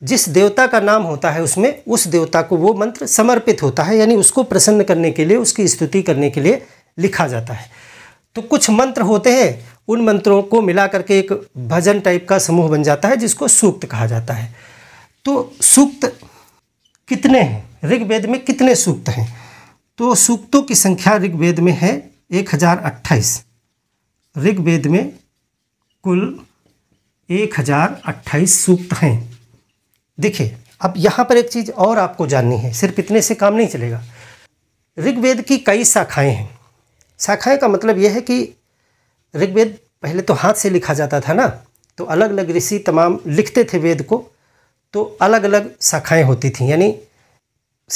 जिस देवता का नाम होता है उसमें उस देवता को वो मंत्र समर्पित होता है यानी उसको प्रसन्न करने के लिए उसकी स्तुति करने के लिए लिखा जाता है तो कुछ मंत्र होते हैं उन मंत्रों को मिला करके एक भजन टाइप का समूह बन जाता है जिसको सूक्त कहा जाता है तो सूक्त कितने हैं ऋग्वेद में कितने सूक्त हैं तो सूक्तों की संख्या ऋग्वेद में है एक हज़ार अट्ठाईस ऋग्वेद में कुल एक हज़ार अट्ठाईस सूक्त हैं देखिए अब यहाँ पर एक चीज़ और आपको जाननी है सिर्फ इतने से काम नहीं चलेगा ऋग्वेद की कई शाखाएं हैं शाखाएं का मतलब यह है कि ऋग्वेद पहले तो हाथ से लिखा जाता था ना तो अलग अलग ऋषि तमाम लिखते थे वेद को तो अलग अलग शाखाएं होती थी यानी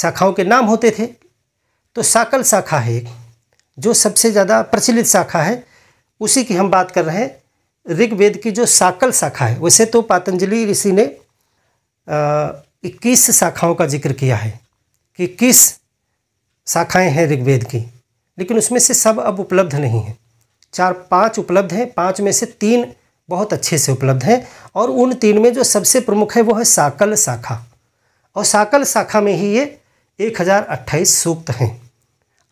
शाखाओं के नाम होते थे तो साकल शाखा है जो सबसे ज़्यादा प्रचलित शाखा है उसी की हम बात कर रहे हैं ऋग्वेद की जो साकल शाखा है वैसे तो पातंजलि ऋषि ने इक्कीस शाखाओं का जिक्र किया है कि किस शाखाएं हैं ऋग्वेद की लेकिन उसमें से सब अब उपलब्ध नहीं हैं चार पांच उपलब्ध हैं पांच में से तीन बहुत अच्छे से उपलब्ध हैं और उन तीन में जो सबसे प्रमुख है वो है साकल शाखा और साकल शाखा में ही ये एक हज़ार अट्ठाईस सूक्त हैं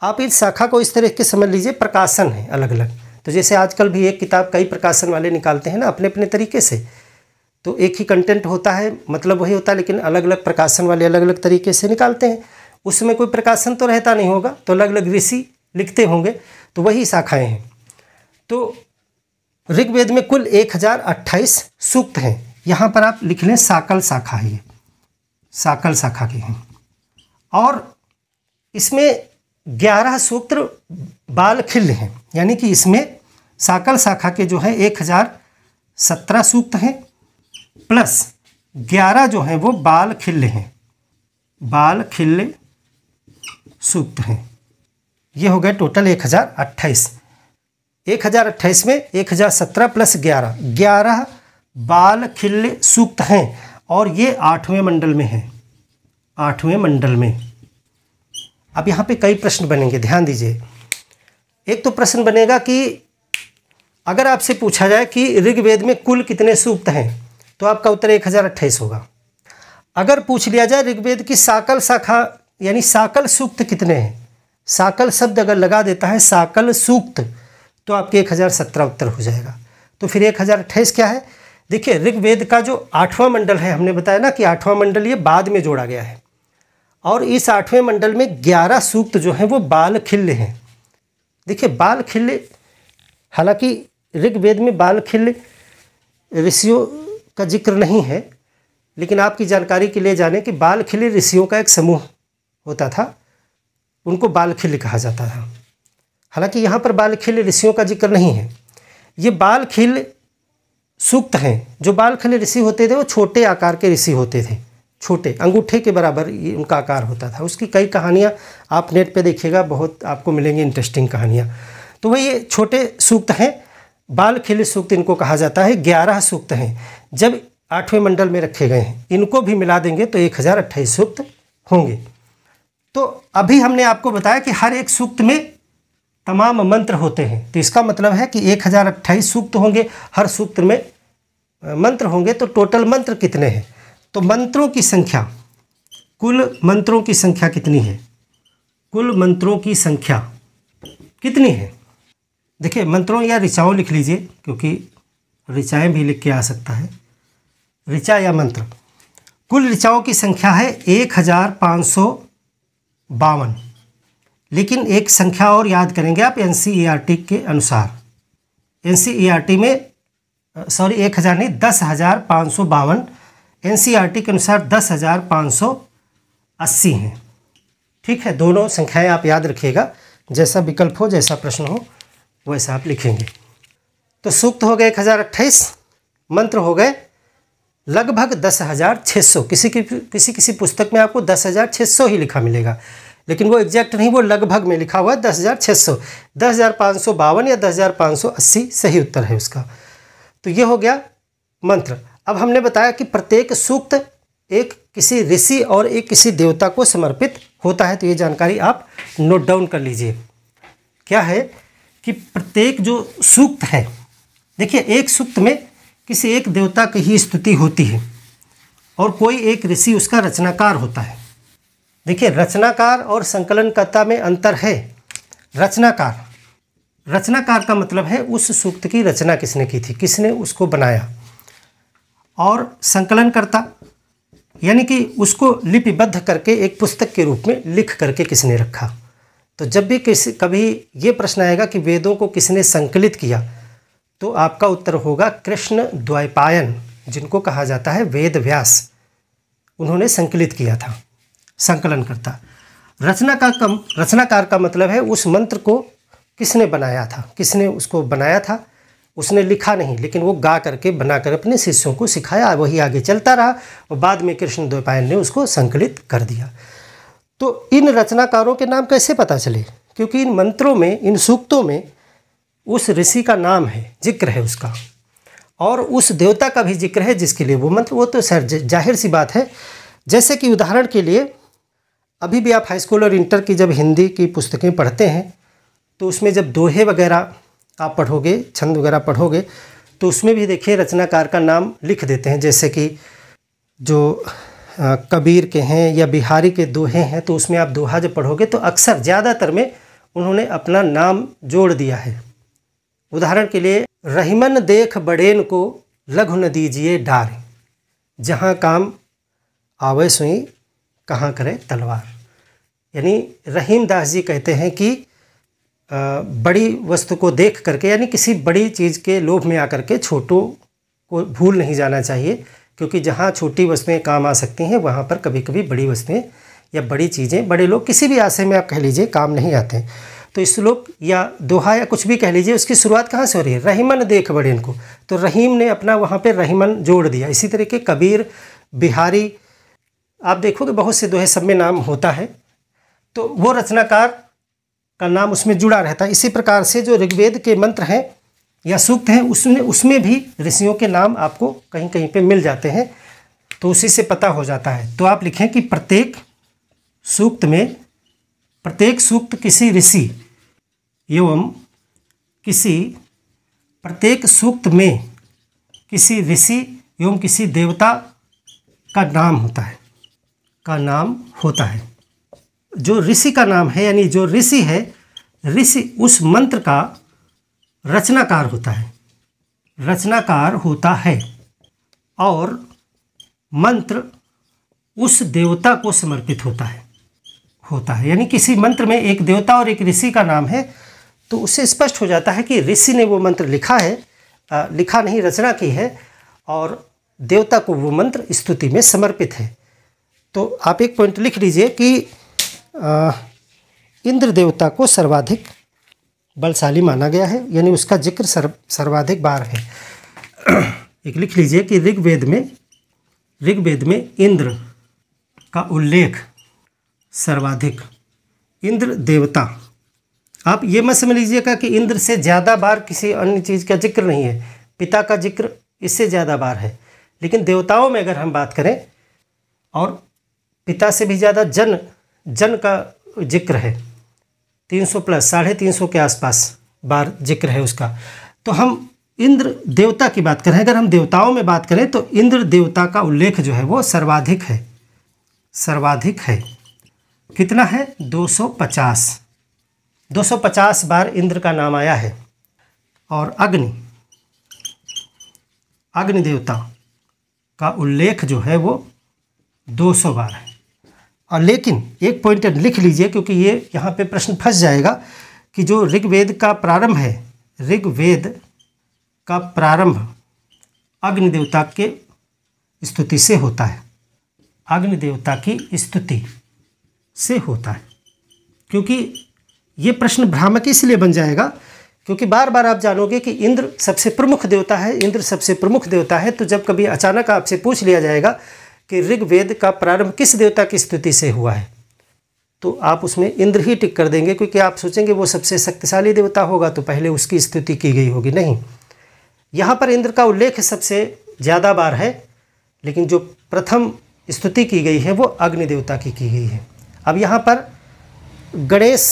आप इस शाखा को इस तरह के समझ लीजिए प्रकाशन है अलग अलग तो जैसे आजकल भी एक किताब कई प्रकाशन वाले निकालते हैं ना अपने अपने तरीके से तो एक ही कंटेंट होता है मतलब वही होता है लेकिन अलग अलग प्रकाशन वाले अलग अलग तरीके से निकालते हैं उसमें कोई प्रकाशन तो रहता नहीं होगा तो अलग अलग ऋषि लिखते होंगे तो वही शाखाएँ हैं तो ऋग्वेद में कुल एक हज़ार अट्ठाईस सूक्त हैं यहाँ पर आप लिख लें साकल शाखा ये साकल शाखा के हैं और इसमें ग्यारह सूत्र बालखिल्य हैं यानी कि इसमें साकल शाखा के जो है एक हज़ार सत्रह सूक्त हैं प्लस ग्यारह जो हैं वो बाल खिल्ले हैं बाल खिल्ले सूक्त हैं ये हो गए टोटल एक हज़ार अट्ठाईस एक हज़ार अट्ठाईस में एक हज़ार सत्रह प्लस ग्यारह ग्यारह बाल खिल्ले सूक्त हैं और ये आठवें मंडल में हैं आठवें मंडल में अब यहाँ पे कई प्रश्न बनेंगे ध्यान दीजिए एक तो प्रश्न बनेगा कि अगर आपसे पूछा जाए कि ऋग्वेद में कुल कितने सूक्त हैं तो आपका उत्तर एक हज़ार अट्ठाईस होगा अगर पूछ लिया जाए ऋग्वेद की साकल शाखा यानी साकल सूक्त कितने हैं साकल शब्द अगर लगा देता है साकल सूक्त तो आपके एक हज़ार सत्रह उत्तर हो जाएगा तो फिर एक हज़ार अट्ठाईस क्या है देखिए ऋग्वेद का जो आठवां मंडल है हमने बताया ना कि आठवां मंडल ये बाद में जोड़ा गया है और इस आठवें मंडल में ग्यारह सूक्त जो हैं वो बाल खिल्ले हैं देखिए बाल खिल्ले हालांकि ऋग्वेद में बाल खिल्ले ऋषियों का जिक्र नहीं है लेकिन आपकी जानकारी के लिए जाने कि बाल ऋषियों का एक समूह होता था उनको बालखिल कहा जाता था हालांकि यहाँ पर बालखिल ऋषियों का जिक्र नहीं है ये बालखिल सूक्त हैं जो बालखिल ऋषि होते थे वो छोटे आकार के ऋषि होते थे छोटे अंगूठे के बराबर उनका आकार होता था उसकी कई कहानियाँ आप नेट पे देखिएगा बहुत आपको मिलेंगी इंटरेस्टिंग कहानियाँ तो वही ये छोटे सूक्त हैं बाल सूक्त इनको कहा जाता है ग्यारह सूक्त हैं जब आठवें मंडल में रखे गए हैं इनको भी मिला देंगे तो एक हज़ार अट्ठाईस सूक्त होंगे तो अभी हमने आपको बताया कि हर एक सूक्त में तमाम मंत्र होते हैं तो इसका मतलब है कि एक हज़ार अट्ठाईस सूक्त होंगे हर सूक्त में मंत्र होंगे तो टोटल मंत्र कितने हैं तो मंत्रों की संख्या कुल मंत्रों की संख्या कितनी है कुल मंत्रों की संख्या कितनी है देखिए मंत्रों या ऋचाओं लिख लीजिए क्योंकि ऋचाएँ भी लिख के आ सकता है ऋचा या मंत्र कुल ऋचाओं की संख्या है एक हज़ार पाँच सौ बावन लेकिन एक संख्या और याद करेंगे आप एन सी आर टी के अनुसार एन सी आर टी में सॉरी एक हज़ार नहीं दस हज़ार पाँच सौ बावन एन सी आर टी के अनुसार दस हज़ार पाँच सौ अस्सी हैं ठीक है दोनों संख्याएं आप याद रखिएगा जैसा विकल्प हो जैसा प्रश्न हो वैसा आप लिखेंगे तो सूक्त हो गए एक हज़ार अट्ठाईस मंत्र हो गए लगभग दस हज़ार छः सौ किसी की किसी किसी पुस्तक में आपको दस हज़ार छः सौ ही लिखा मिलेगा लेकिन वो एग्जैक्ट नहीं वो लगभग में लिखा हुआ है दस हज़ार छः सौ दस हज़ार पाँच सौ बावन या दस हज़ार पाँच सौ अस्सी सही उत्तर है उसका तो ये हो गया मंत्र अब हमने बताया कि प्रत्येक सूक्त एक किसी ऋषि और एक किसी देवता को समर्पित होता है तो ये जानकारी आप नोट डाउन कर लीजिए क्या है कि प्रत्येक जो सूक्त है देखिए एक सूक्त में किसी एक देवता की ही स्तुति होती है और कोई एक ऋषि उसका रचनाकार होता है देखिए रचनाकार और संकलनकर्ता में अंतर है रचनाकार रचनाकार का मतलब है उस सूक्त की रचना किसने की थी किसने उसको बनाया और संकलनकर्ता यानी कि उसको लिपिबद्ध करके एक पुस्तक के रूप में लिख करके किसने रखा तो जब भी किसी कभी ये प्रश्न आएगा कि वेदों को किसने संकलित किया तो आपका उत्तर होगा कृष्ण द्वैपायन जिनको कहा जाता है वेद व्यास उन्होंने संकलित किया था संकलन करता रचना का कम रचनाकार का मतलब है उस मंत्र को किसने बनाया था किसने उसको बनाया था उसने लिखा नहीं लेकिन वो गा करके बनाकर अपने शिष्यों को सिखाया वही आगे चलता रहा और बाद में कृष्ण द्वैपायन ने उसको संकलित कर दिया तो इन रचनाकारों के नाम कैसे पता चले क्योंकि इन मंत्रों में इन सूक्तों में उस ऋषि का नाम है जिक्र है उसका और उस देवता का भी जिक्र है जिसके लिए वो मतलब वो तो सर जाहिर सी बात है जैसे कि उदाहरण के लिए अभी भी आप हाई स्कूल और इंटर की जब हिंदी की पुस्तकें पढ़ते हैं तो उसमें जब दोहे वगैरह आप पढ़ोगे छंद वगैरह पढ़ोगे तो उसमें भी देखिए रचनाकार का नाम लिख देते हैं जैसे कि जो कबीर के हैं या बिहारी के दोहे हैं तो उसमें आप दोहा जब पढ़ोगे तो अक्सर ज़्यादातर में उन्होंने अपना नाम जोड़ दिया है उदाहरण के लिए रहीमन देख बड़ेन को लघु न दीजिए डार जहाँ काम आवे सुई कहाँ करे तलवार यानी रहीम दास जी कहते हैं कि बड़ी वस्तु को देख करके यानी किसी बड़ी चीज़ के लोभ में आकर के छोटों को भूल नहीं जाना चाहिए क्योंकि जहाँ छोटी वस्तुएं काम आ सकती हैं वहाँ पर कभी कभी बड़ी वस्तुएं या बड़ी चीज़ें बड़े लोग किसी भी आशय में आप कह लीजिए काम नहीं आते तो श्लोक या दोहा या कुछ भी कह लीजिए उसकी शुरुआत कहाँ से हो रही है रहीमन देख बड़े इनको तो रहीम ने अपना वहाँ पर रहीमन जोड़ दिया इसी तरीके कबीर बिहारी आप देखोगे तो बहुत से दोहे सब में नाम होता है तो वो रचनाकार का नाम उसमें जुड़ा रहता है इसी प्रकार से जो ऋग्वेद के मंत्र हैं या सूक्त हैं उसमें उसमें भी ऋषियों के नाम आपको कहीं कहीं पे मिल जाते हैं तो उसी से पता हो जाता है तो आप लिखें कि प्रत्येक सूक्त में प्रत्येक सूक्त किसी ऋषि एवं किसी प्रत्येक सूक्त में किसी ऋषि एवं किसी देवता का नाम होता है का नाम होता है जो ऋषि का नाम है यानी जो ऋषि है ऋषि उस मंत्र का रचनाकार होता है रचनाकार होता है और मंत्र उस देवता को समर्पित होता है होता है यानी किसी मंत्र में एक देवता और एक ऋषि का नाम है तो उससे स्पष्ट हो जाता है कि ऋषि ने वो मंत्र लिखा है आ, लिखा नहीं रचना की है और देवता को वो मंत्र स्तुति में समर्पित है तो आप एक पॉइंट लिख लीजिए कि आ, इंद्र देवता को सर्वाधिक बलशाली माना गया है यानी उसका जिक्र सर्व सर्वाधिक बार है एक लिख लीजिए कि ऋग्वेद में ऋग्वेद में इंद्र का उल्लेख सर्वाधिक इंद्र देवता आप ये मत समझ लीजिएगा कि इंद्र से ज़्यादा बार किसी अन्य चीज़ का जिक्र नहीं है पिता का जिक्र इससे ज़्यादा बार है लेकिन देवताओं में अगर हम बात करें और पिता से भी ज़्यादा जन जन का जिक्र है 300 प्लस साढ़े तीन सौ के आसपास बार जिक्र है उसका तो हम इंद्र देवता की बात करें अगर हम देवताओं में बात करें तो इंद्र देवता का उल्लेख जो है वो सर्वाधिक है सर्वाधिक है कितना है 250 250 बार इंद्र का नाम आया है और अग्नि अग्नि देवता का उल्लेख जो है वो 200 बार है और लेकिन एक पॉइंट लिख लीजिए क्योंकि ये यहाँ पे प्रश्न फंस जाएगा कि जो ऋग्वेद का प्रारंभ है ऋग्वेद का प्रारंभ अग्नि देवता के स्तुति से होता है अग्नि देवता की स्तुति से होता है क्योंकि ये प्रश्न भ्रामक इसलिए बन जाएगा क्योंकि बार बार आप जानोगे कि इंद्र सबसे प्रमुख देवता है इंद्र सबसे प्रमुख देवता है तो जब कभी अचानक आपसे पूछ लिया जाएगा कि ऋग्वेद का प्रारंभ किस देवता की स्तुति से हुआ है तो आप उसमें इंद्र ही टिक कर देंगे क्योंकि आप सोचेंगे वो सबसे शक्तिशाली देवता होगा तो पहले उसकी स्तुति की गई होगी नहीं यहाँ पर इंद्र का उल्लेख सबसे ज़्यादा बार है लेकिन जो प्रथम स्तुति की गई है वो अग्नि देवता की की गई है अब यहाँ पर गणेश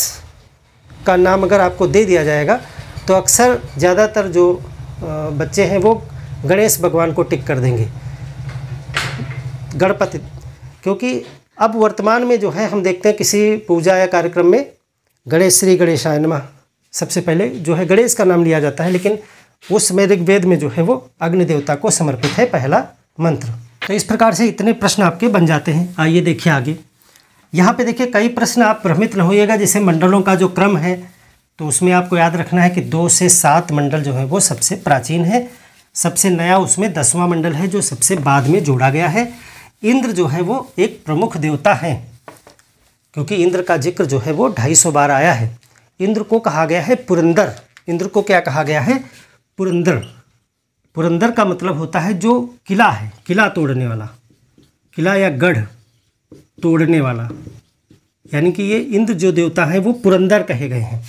का नाम अगर आपको दे दिया जाएगा तो अक्सर ज़्यादातर जो बच्चे हैं वो गणेश भगवान को टिक कर देंगे गणपति क्योंकि अब वर्तमान में जो है हम देखते हैं किसी पूजा या कार्यक्रम में गणेश श्री गणेश आयनमा सबसे पहले जो है गणेश का नाम लिया जाता है लेकिन उस समय ऋग्वेद में जो है वो अग्नि देवता को समर्पित है पहला मंत्र तो इस प्रकार से इतने प्रश्न आपके बन जाते हैं आइए देखिए आगे यहाँ पे देखिए कई प्रश्न आप भ्रमित न होइएगा जैसे मंडलों का जो क्रम है तो उसमें आपको याद रखना है कि दो से सात मंडल जो है वो सबसे प्राचीन है सबसे नया उसमें दसवां मंडल है जो सबसे बाद में जोड़ा गया है इंद्र जो है वो एक प्रमुख देवता है क्योंकि इंद्र का जिक्र जो है वो ढाई सौ बार आया है इंद्र को कहा गया है पुरंदर इंद्र को क्या कहा गया है पुरंदर पुरंदर का मतलब होता है जो किला है किला तोड़ने वाला किला या गढ़ तोड़ने वाला यानी कि ये इंद्र जो देवता है वो पुरंदर कहे गए हैं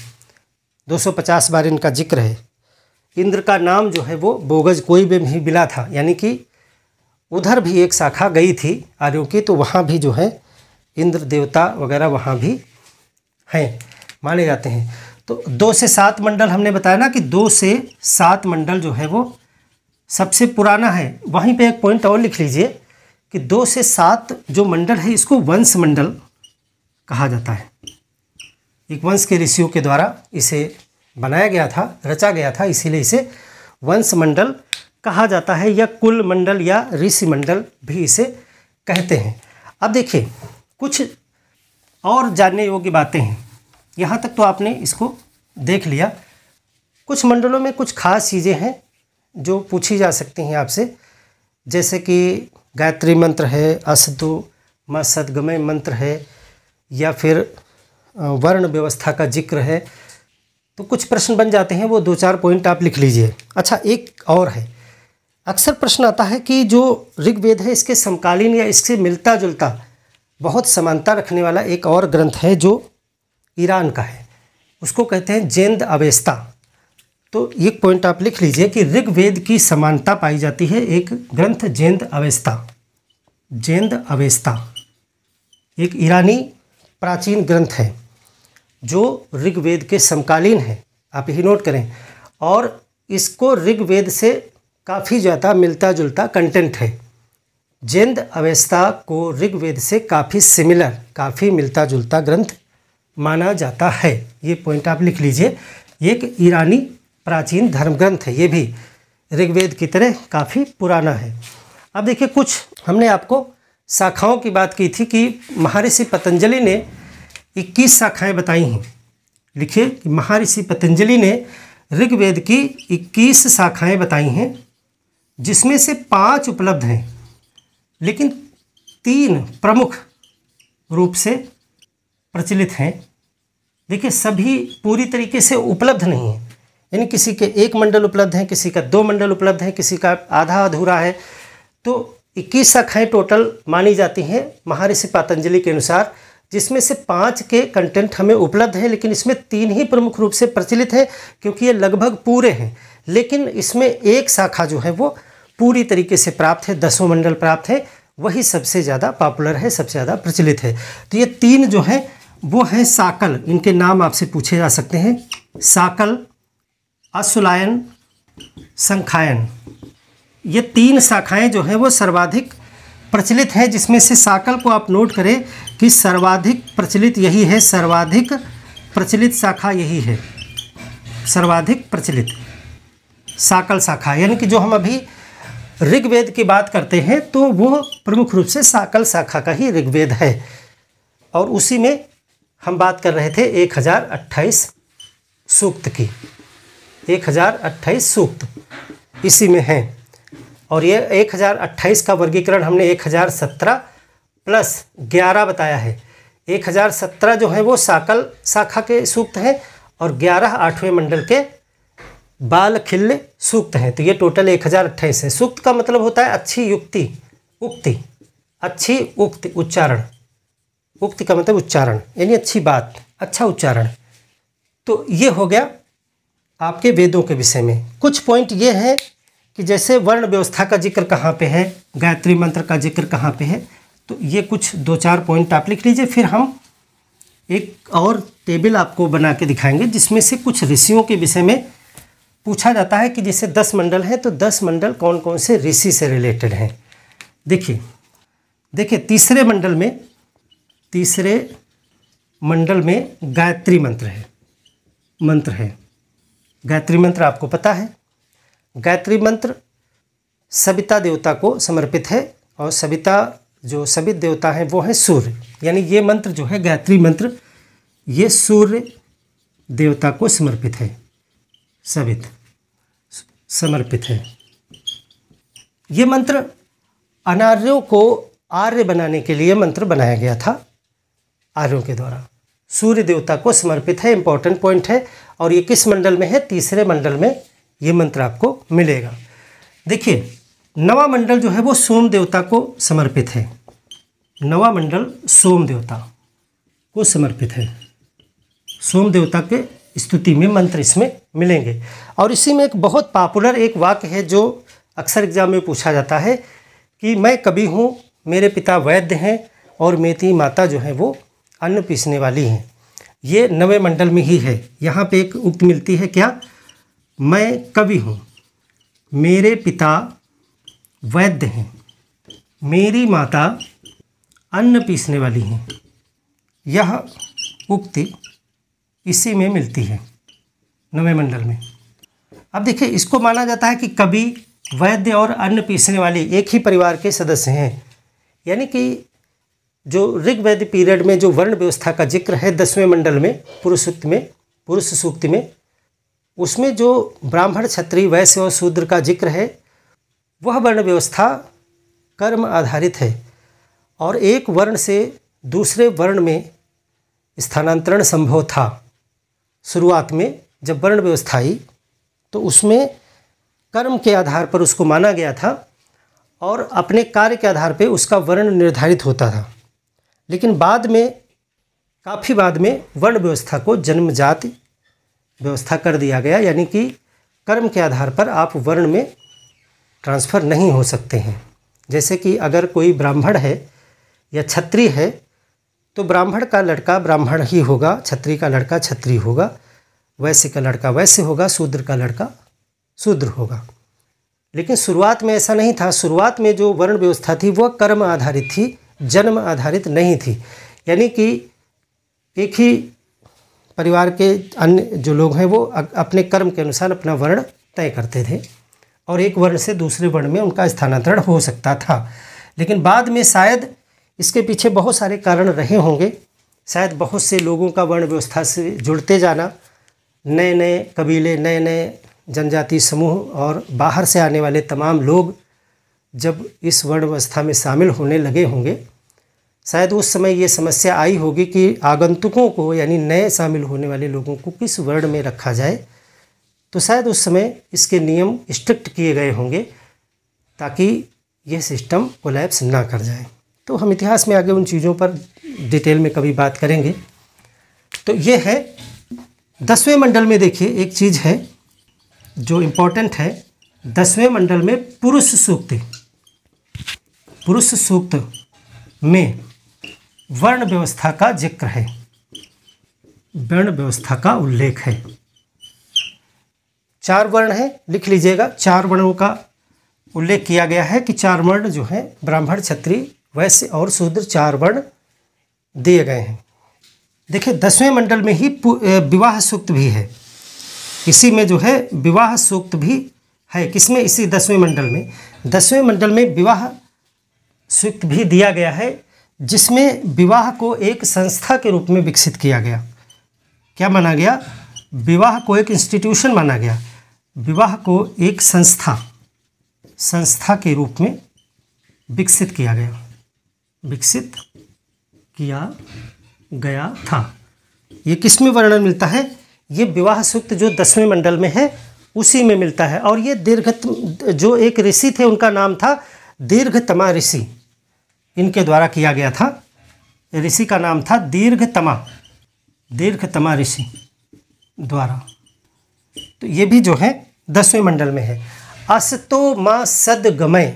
250 बार इनका जिक्र है इंद्र का नाम जो है वो बोगज कोई भी नहीं मिला था यानी कि उधर भी एक शाखा गई थी आर्यों की तो वहाँ भी जो है इंद्र देवता वगैरह वहाँ भी हैं माने जाते हैं तो दो से सात मंडल हमने बताया ना कि दो से सात मंडल जो है वो सबसे पुराना है वहीं पे एक पॉइंट और लिख लीजिए कि दो से सात जो मंडल है इसको वंश मंडल कहा जाता है एक वंश के ऋषियों के द्वारा इसे बनाया गया था रचा गया था इसीलिए इसे वंश मंडल कहा जाता है या कुल मंडल या ऋषि मंडल भी इसे कहते हैं अब देखिए कुछ और जानने योग्य बातें हैं यहाँ तक तो आपने इसको देख लिया कुछ मंडलों में कुछ खास चीज़ें हैं जो पूछी जा सकती हैं आपसे जैसे कि गायत्री मंत्र है असदु म सदगमय मंत्र है या फिर वर्ण व्यवस्था का जिक्र है तो कुछ प्रश्न बन जाते हैं वो दो चार पॉइंट आप लिख लीजिए अच्छा एक और है अक्सर प्रश्न आता है कि जो ऋग्वेद है इसके समकालीन या इससे मिलता जुलता बहुत समानता रखने वाला एक और ग्रंथ है जो ईरान का है उसको कहते हैं जैंद अवेस्ता तो एक पॉइंट आप लिख लीजिए कि ऋग्वेद की समानता पाई जाती है एक ग्रंथ जैंद अवेस्ता जेंद अवेस्ता एक ईरानी प्राचीन ग्रंथ है जो ऋग्वेद के समकालीन है आप यही नोट करें और इसको ऋग्वेद से काफ़ी ज़्यादा मिलता जुलता कंटेंट है जेंद अवेस्ता को ऋग्वेद से काफ़ी सिमिलर काफ़ी मिलता जुलता ग्रंथ माना जाता है ये पॉइंट आप लिख लीजिए एक ईरानी प्राचीन धर्म ग्रंथ है ये भी ऋग्वेद की तरह काफ़ी पुराना है अब देखिए कुछ हमने आपको शाखाओं की बात की थी कि महर्षि पतंजलि ने इक्कीस शाखाएं बताई हैं लिखिए कि महर्षि पतंजलि ने ऋग्वेद की इक्कीस शाखाएं बताई हैं जिसमें से पांच उपलब्ध हैं लेकिन तीन प्रमुख रूप से प्रचलित हैं देखिए सभी पूरी तरीके से उपलब्ध नहीं है यानी किसी के एक मंडल उपलब्ध हैं किसी का दो मंडल उपलब्ध हैं किसी का आधा अधूरा है तो इक्कीस शाखाएँ टोटल मानी जाती हैं महर्षि पतंजलि के अनुसार जिसमें से पाँच के कंटेंट हमें उपलब्ध हैं लेकिन इसमें तीन ही प्रमुख रूप से प्रचलित हैं क्योंकि ये लगभग पूरे हैं लेकिन इसमें एक शाखा जो है वो पूरी तरीके से प्राप्त है दसों मंडल प्राप्त है वही सबसे ज़्यादा पॉपुलर है सबसे ज़्यादा प्रचलित है तो ये तीन जो है वो हैं साकल इनके नाम आपसे पूछे जा सकते हैं साकल अश्वलायन संखायन ये तीन शाखाएं जो हैं वो सर्वाधिक प्रचलित है जिसमें से साकल को आप नोट करें कि सर्वाधिक प्रचलित यही है सर्वाधिक प्रचलित शाखा यही है सर्वाधिक प्रचलित साकल शाखा यानी कि जो हम अभी ऋग्वेद की बात करते हैं तो वो प्रमुख रूप से साकल शाखा का ही ऋग्वेद है और उसी में हम बात कर रहे थे एक हज़ार अट्ठाईस सूक्त की एक हज़ार अट्ठाईस सूक्त इसी में हैं और ये एक हज़ार अट्ठाईस का वर्गीकरण हमने एक हज़ार सत्रह प्लस ग्यारह बताया है एक हज़ार सत्रह जो है वो साकल शाखा के सूक्त हैं और ग्यारह आठवें मंडल के बाल खिल्ले सूक्त हैं तो ये टोटल एक हज़ार अट्ठाईस है सूक्त का मतलब होता है अच्छी युक्ति उक्ति अच्छी उक्ति उच्चारण उक्ति का मतलब उच्चारण यानी अच्छी बात अच्छा उच्चारण तो ये हो गया आपके वेदों के विषय में कुछ पॉइंट ये हैं कि जैसे वर्ण व्यवस्था का जिक्र कहाँ पे है गायत्री मंत्र का जिक्र कहाँ पे है तो ये कुछ दो चार पॉइंट आप लिख लीजिए फिर हम एक और टेबल आपको बना के दिखाएंगे जिसमें से कुछ ऋषियों के विषय में पूछा जाता है कि जैसे दस मंडल हैं तो दस मंडल कौन कौन से ऋषि से रिलेटेड हैं देखिए देखिए तीसरे मंडल में तीसरे मंडल में गायत्री मंत्र है मंत्र है गायत्री मंत्र आपको पता है गायत्री मंत्र सविता देवता को समर्पित है और सविता जो सवित देवता हैं वो हैं सूर्य यानी ये मंत्र जो है गायत्री मंत्र ये सूर्य देवता को समर्पित है सवित समर्पित है ये मंत्र अनार्यों को आर्य बनाने के लिए मंत्र बनाया गया था आर्यों के द्वारा सूर्य देवता को समर्पित है इंपॉर्टेंट पॉइंट है और ये किस मंडल में है तीसरे मंडल में ये मंत्र आपको मिलेगा देखिए नवा मंडल जो है वो सोम देवता को समर्पित है नवा मंडल सोम देवता को समर्पित है सोम देवता के स्तुति में मंत्र इसमें मिलेंगे और इसी में एक बहुत पॉपुलर एक वाक्य है जो अक्सर एग्जाम में पूछा जाता है कि मैं कभी हूँ मेरे पिता वैद्य हैं और मेरी माता जो है वो अन्न पीसने वाली हैं ये नवे मंडल में ही है यहाँ पे एक उक्त मिलती है क्या मैं कवि हूँ मेरे पिता वैद्य हैं मेरी माता अन्न पीसने वाली हैं यह उक्ति इसी में मिलती है नवे मंडल में अब देखिए इसको माना जाता है कि कवि वैद्य और अन्न पीसने वाले एक ही परिवार के सदस्य हैं यानी कि जो ऋग्वैद पीरियड में जो वर्ण व्यवस्था का जिक्र है दसवें मंडल में पुरुष सूक्त में पुरुष सूक्त में उसमें जो ब्राह्मण क्षत्रिय वैश्य और शूद्र का जिक्र है वह वर्ण व्यवस्था कर्म आधारित है और एक वर्ण से दूसरे वर्ण में स्थानांतरण संभव था शुरुआत में जब वर्ण व्यवस्था आई तो उसमें कर्म के आधार पर उसको माना गया था और अपने कार्य के आधार पर उसका वर्ण निर्धारित होता था लेकिन बाद में काफ़ी बाद में वर्ण व्यवस्था को जन्मजात व्यवस्था कर दिया गया यानी कि कर्म के आधार पर आप वर्ण में ट्रांसफ़र नहीं हो सकते हैं जैसे कि अगर कोई ब्राह्मण है या छत्री है तो ब्राह्मण का लड़का ब्राह्मण ही होगा छत्री का लड़का छत्री होगा वैश्य का लड़का वैश्य होगा शूद्र का लड़का शूद्र होगा लेकिन शुरुआत में ऐसा नहीं था शुरुआत में जो वर्ण व्यवस्था थी वह कर्म आधारित थी जन्म आधारित नहीं थी यानी कि एक ही परिवार के अन्य जो लोग हैं वो अपने कर्म के अनुसार अपना वर्ण तय करते थे और एक वर्ण से दूसरे वर्ण में उनका स्थानांतरण हो सकता था लेकिन बाद में शायद इसके पीछे बहुत सारे कारण रहे होंगे शायद बहुत से लोगों का वर्ण व्यवस्था से जुड़ते जाना नए नए कबीले नए नए जनजाति समूह और बाहर से आने वाले तमाम लोग जब इस वर्ण व्यवस्था में शामिल होने लगे होंगे शायद उस समय ये समस्या आई होगी कि आगंतुकों को यानी नए शामिल होने वाले लोगों को किस वर्ड में रखा जाए तो शायद उस समय इसके नियम स्ट्रिक्ट किए गए होंगे ताकि यह सिस्टम कोलैप्स ना कर जाए तो हम इतिहास में आगे उन चीज़ों पर डिटेल में कभी बात करेंगे तो ये है दसवें मंडल में देखिए एक चीज़ है जो इम्पोर्टेंट है दसवें मंडल में पुरुष सूक्त पुरुष सूक्त में वर्ण व्यवस्था का जिक्र है वर्ण व्यवस्था का उल्लेख है चार वर्ण है लिख लीजिएगा चार वर्णों का उल्लेख किया गया है कि चार वर्ण जो है ब्राह्मण क्षत्रिय वैश्य और शूद्र चार वर्ण दिए गए हैं देखिए दसवें मंडल में ही विवाह सूक्त भी है इसी में जो है विवाह सूक्त भी है किसमें इसी दसवें मंडल में दसवें मंडल में विवाह सूक्त भी दिया गया है जिसमें विवाह को एक संस्था के रूप में विकसित किया गया क्या माना गया विवाह को एक इंस्टीट्यूशन माना गया विवाह को एक संस्था संस्था के रूप में विकसित किया गया विकसित किया गया था ये किस में वर्णन मिलता है ये विवाह सूक्त जो दसवें मंडल में है उसी में मिलता है और ये दीर्घ जो एक ऋषि थे उनका नाम था दीर्घतमा ऋषि इनके द्वारा किया गया था ऋषि का नाम था दीर्घतमा दीर्घतमा ऋषि द्वारा तो ये भी जो है दसवें मंडल में है असतो माँ सदगमय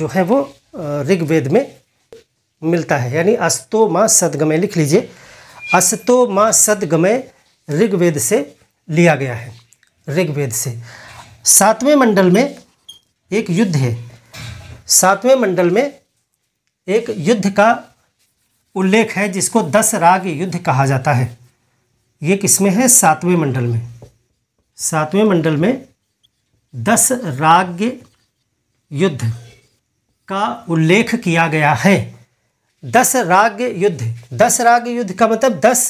जो है वो ऋग्वेद में मिलता है यानी अस्तो माँ सदगमय लिख लीजिए अस्तो माँ सदगमय ऋग्वेद से लिया गया है ऋग्वेद से सातवें मंडल में एक युद्ध है सातवें मंडल में एक युद्ध का उल्लेख है जिसको दस राग युद्ध कहा जाता है ये किसमें है सातवें मंडल में सातवें मंडल में दस राग युद्ध का उल्लेख किया गया है दस राग युद्ध दस राग युद्ध का मतलब दस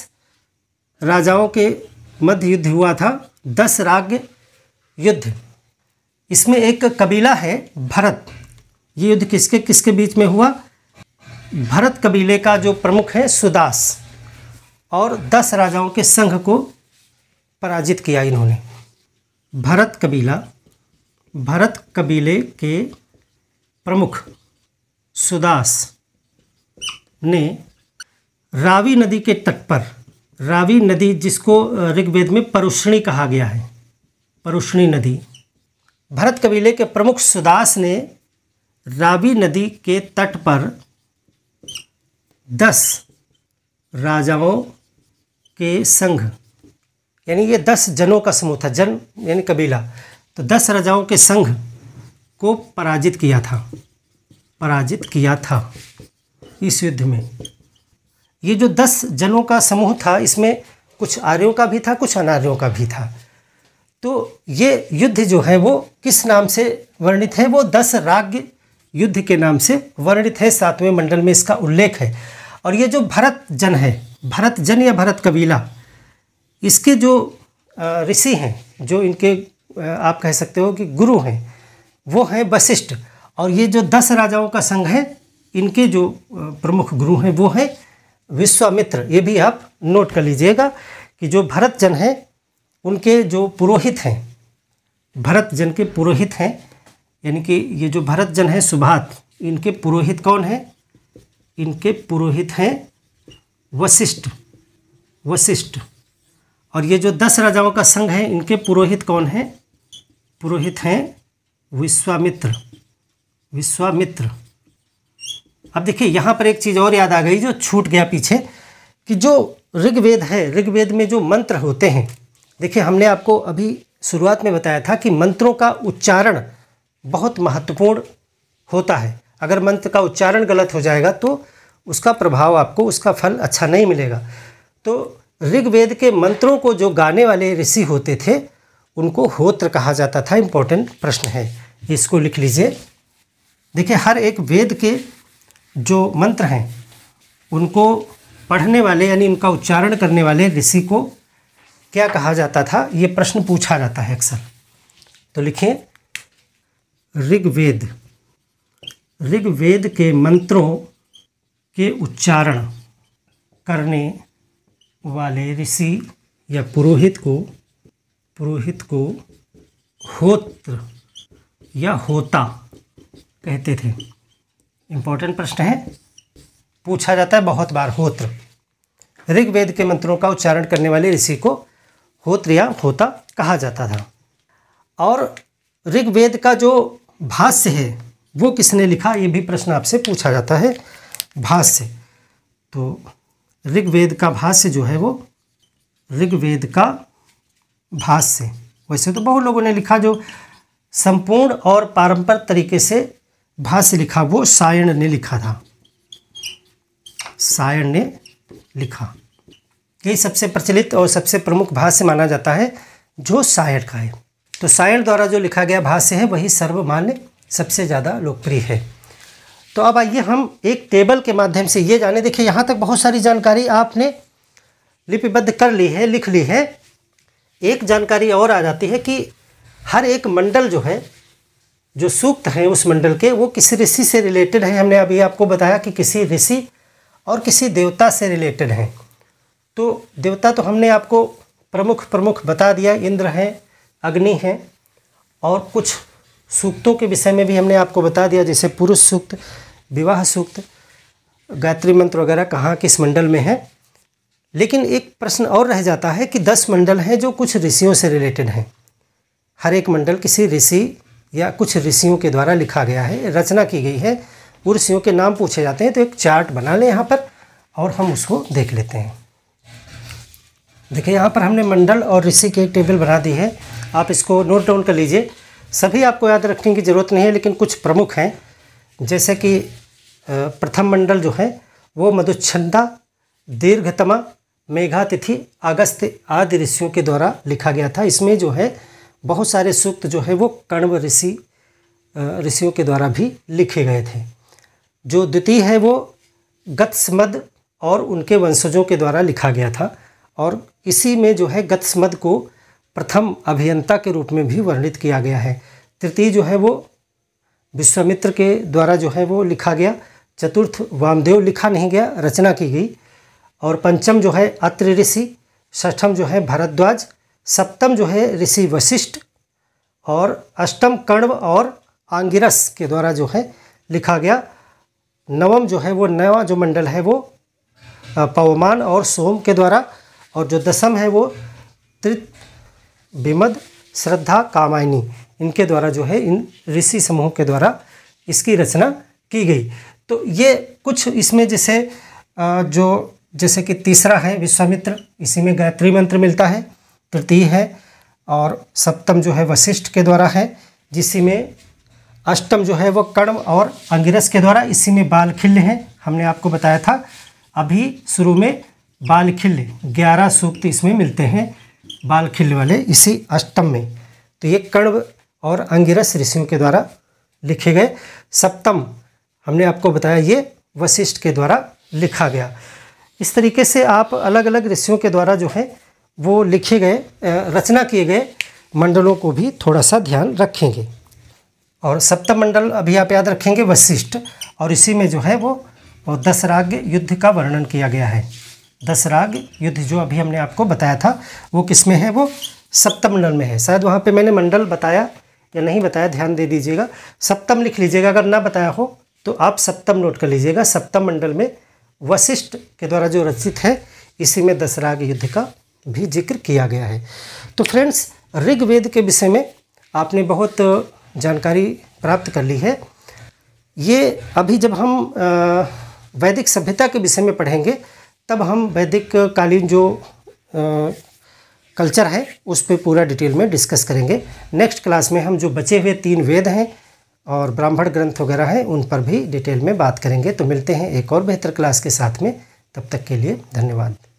राजाओं के मध्य युद्ध हुआ था दस राग युद्ध इसमें एक कबीला है भरत ये युद्ध किसके किसके बीच में हुआ भरत कबीले का जो प्रमुख है सुदास और दस राजाओं के संघ को पराजित किया इन्होंने भरत कबीला भरत कबीले के प्रमुख सुदास ने रावी नदी के तट पर रावी नदी जिसको ऋग्वेद में परुषणी कहा गया है परुषणी नदी भरत कबीले के प्रमुख सुदास ने रावी नदी के तट पर दस राजाओं के संघ यानी ये दस जनों का समूह था जन यानी कबीला तो दस राजाओं के संघ को पराजित किया था पराजित किया था इस युद्ध में ये जो दस जनों का समूह था इसमें कुछ आर्यों का भी था कुछ अनार्यों का भी था तो ये युद्ध जो है वो किस नाम से वर्णित है वो दस राग युद्ध के नाम से वर्णित है सातवें मंडल में इसका उल्लेख है और ये जो भरत जन है भरत जन या भरत कबीला इसके जो ऋषि हैं जो इनके आप कह सकते हो कि गुरु हैं वो हैं वशिष्ठ और ये जो दस राजाओं का संघ है इनके जो प्रमुख गुरु हैं वो हैं विश्वामित्र ये भी आप नोट कर लीजिएगा कि जो भरत जन हैं उनके जो पुरोहित हैं भरत जन के पुरोहित हैं यानी कि ये जो भरत जन हैं सुभात इनके पुरोहित कौन हैं इनके पुरोहित हैं वशिष्ठ वशिष्ठ और ये जो दस राजाओं का संघ है इनके पुरोहित कौन हैं पुरोहित हैं विश्वामित्र विश्वामित्र अब देखिए यहाँ पर एक चीज़ और याद आ गई जो छूट गया पीछे कि जो ऋग्वेद है ऋग्वेद में जो मंत्र होते हैं देखिए हमने आपको अभी शुरुआत में बताया था कि मंत्रों का उच्चारण बहुत महत्वपूर्ण होता है अगर मंत्र का उच्चारण गलत हो जाएगा तो उसका प्रभाव आपको उसका फल अच्छा नहीं मिलेगा तो ऋग्वेद के मंत्रों को जो गाने वाले ऋषि होते थे उनको होत्र कहा जाता था इम्पोर्टेंट प्रश्न है इसको लिख लीजिए देखिए हर एक वेद के जो मंत्र हैं उनको पढ़ने वाले यानी उनका उच्चारण करने वाले ऋषि को क्या कहा जाता था ये प्रश्न पूछा जाता है अक्सर तो लिखें ऋग्वेद ऋग्वेद के मंत्रों के उच्चारण करने वाले ऋषि या पुरोहित को पुरोहित को होत्र या होता कहते थे इम्पोर्टेंट प्रश्न है पूछा जाता है बहुत बार होत्र ऋग्वेद के मंत्रों का उच्चारण करने वाले ऋषि को होत्र या होता कहा जाता था और ऋग्वेद का जो भाष्य है वो किसने लिखा ये भी प्रश्न आपसे पूछा जाता है भाष्य तो ऋग्वेद का भाष्य जो है वो ऋग्वेद का भाष्य वैसे तो बहुत लोगों ने लिखा जो संपूर्ण और पारंपरिक तरीके से भाष्य लिखा वो सायण ने लिखा था सायण ने लिखा यही सबसे प्रचलित और सबसे प्रमुख भाष्य माना जाता है जो सायण का है तो सायण द्वारा जो लिखा गया भाष्य है वही सर्वमान्य सबसे ज़्यादा लोकप्रिय है तो अब आइए हम एक टेबल के माध्यम से ये जाने देखिए यहाँ तक बहुत सारी जानकारी आपने लिपिबद्ध कर ली है लिख ली है एक जानकारी और आ जाती है कि हर एक मंडल जो है जो सूक्त हैं उस मंडल के वो किसी ऋषि से रिलेटेड हैं हमने अभी आपको बताया कि किसी ऋषि और किसी देवता से रिलेटेड हैं तो देवता तो हमने आपको प्रमुख प्रमुख बता दिया इंद्र हैं अग्नि हैं और कुछ सूक्तों के विषय में भी हमने आपको बता दिया जैसे पुरुष सूक्त विवाह सूक्त गायत्री मंत्र वगैरह कहाँ किस मंडल में है लेकिन एक प्रश्न और रह जाता है कि दस मंडल हैं जो कुछ ऋषियों से रिलेटेड हैं हर एक मंडल किसी ऋषि या कुछ ऋषियों के द्वारा लिखा गया है रचना की गई है ऋषियों के नाम पूछे जाते हैं तो एक चार्ट बना लें यहाँ पर और हम उसको देख लेते हैं देखिए यहाँ पर हमने मंडल और ऋषि की एक टेबल बना दी है आप इसको नोट डाउन कर लीजिए सभी आपको याद रखने की ज़रूरत नहीं है लेकिन कुछ प्रमुख हैं जैसे कि प्रथम मंडल जो है वो मधुच्छंदा दीर्घतमा मेघातिथि अगस्त आदि ऋषियों के द्वारा लिखा गया था इसमें जो है बहुत सारे सूक्त जो है वो कण्व ऋषि ऋषियों के द्वारा भी लिखे गए थे जो द्वितीय है वो गतस्मद और उनके वंशजों के द्वारा लिखा गया था और इसी में जो है गतस्मद को प्रथम अभियंता के रूप में भी वर्णित किया गया है तृतीय जो है वो विश्वामित्र के द्वारा जो है वो लिखा गया चतुर्थ वामदेव लिखा नहीं गया रचना की गई और पंचम जो है अत्र ऋषि षष्ठम जो है भारद्वाज सप्तम जो है ऋषि वशिष्ठ और अष्टम कण्व और आंगिरस के द्वारा जो है लिखा गया नवम जो है वो नवा जो मंडल है वो पवमान और सोम के द्वारा और जो दसम है वो त्रित बेमद श्रद्धा कामायनी इनके द्वारा जो है इन ऋषि समूह के द्वारा इसकी रचना की गई तो ये कुछ इसमें जैसे जो जैसे कि तीसरा है विश्वामित्र इसी में गायत्री मंत्र मिलता है तृतीय है और सप्तम जो है वशिष्ठ के द्वारा है जिसी में अष्टम जो है वो कर्म और अंगिरस के द्वारा इसी में बालखिल्य हैं हमने आपको बताया था अभी शुरू में बालखिल्य ग्यारह सूक्त इसमें मिलते हैं बाल खिल वाले इसी अष्टम में तो ये कण्व और अंगिरस ऋषियों के द्वारा लिखे गए सप्तम हमने आपको बताया ये वशिष्ठ के द्वारा लिखा गया इस तरीके से आप अलग अलग ऋषियों के द्वारा जो है वो लिखे गए रचना किए गए मंडलों को भी थोड़ा सा ध्यान रखेंगे और सप्तम मंडल अभी आप याद रखेंगे वशिष्ठ और इसी में जो है वो दस राग युद्ध का वर्णन किया गया है दसराग युद्ध जो अभी हमने आपको बताया था वो किस में है वो सप्तमंडल में है शायद वहाँ पे मैंने मंडल बताया या नहीं बताया ध्यान दे दीजिएगा सप्तम लिख लीजिएगा अगर ना बताया हो तो आप सप्तम नोट कर लीजिएगा सप्तम मंडल में वशिष्ठ के द्वारा जो रचित है इसी में दसराग युद्ध का भी जिक्र किया गया है तो फ्रेंड्स ऋग्वेद के विषय में आपने बहुत जानकारी प्राप्त कर ली है ये अभी जब हम वैदिक सभ्यता के विषय में पढ़ेंगे तब हम वैदिक कालीन जो आ, कल्चर है उस पर पूरा डिटेल में डिस्कस करेंगे नेक्स्ट क्लास में हम जो बचे हुए तीन वेद हैं और ब्राह्मण ग्रंथ वगैरह हैं उन पर भी डिटेल में बात करेंगे तो मिलते हैं एक और बेहतर क्लास के साथ में तब तक के लिए धन्यवाद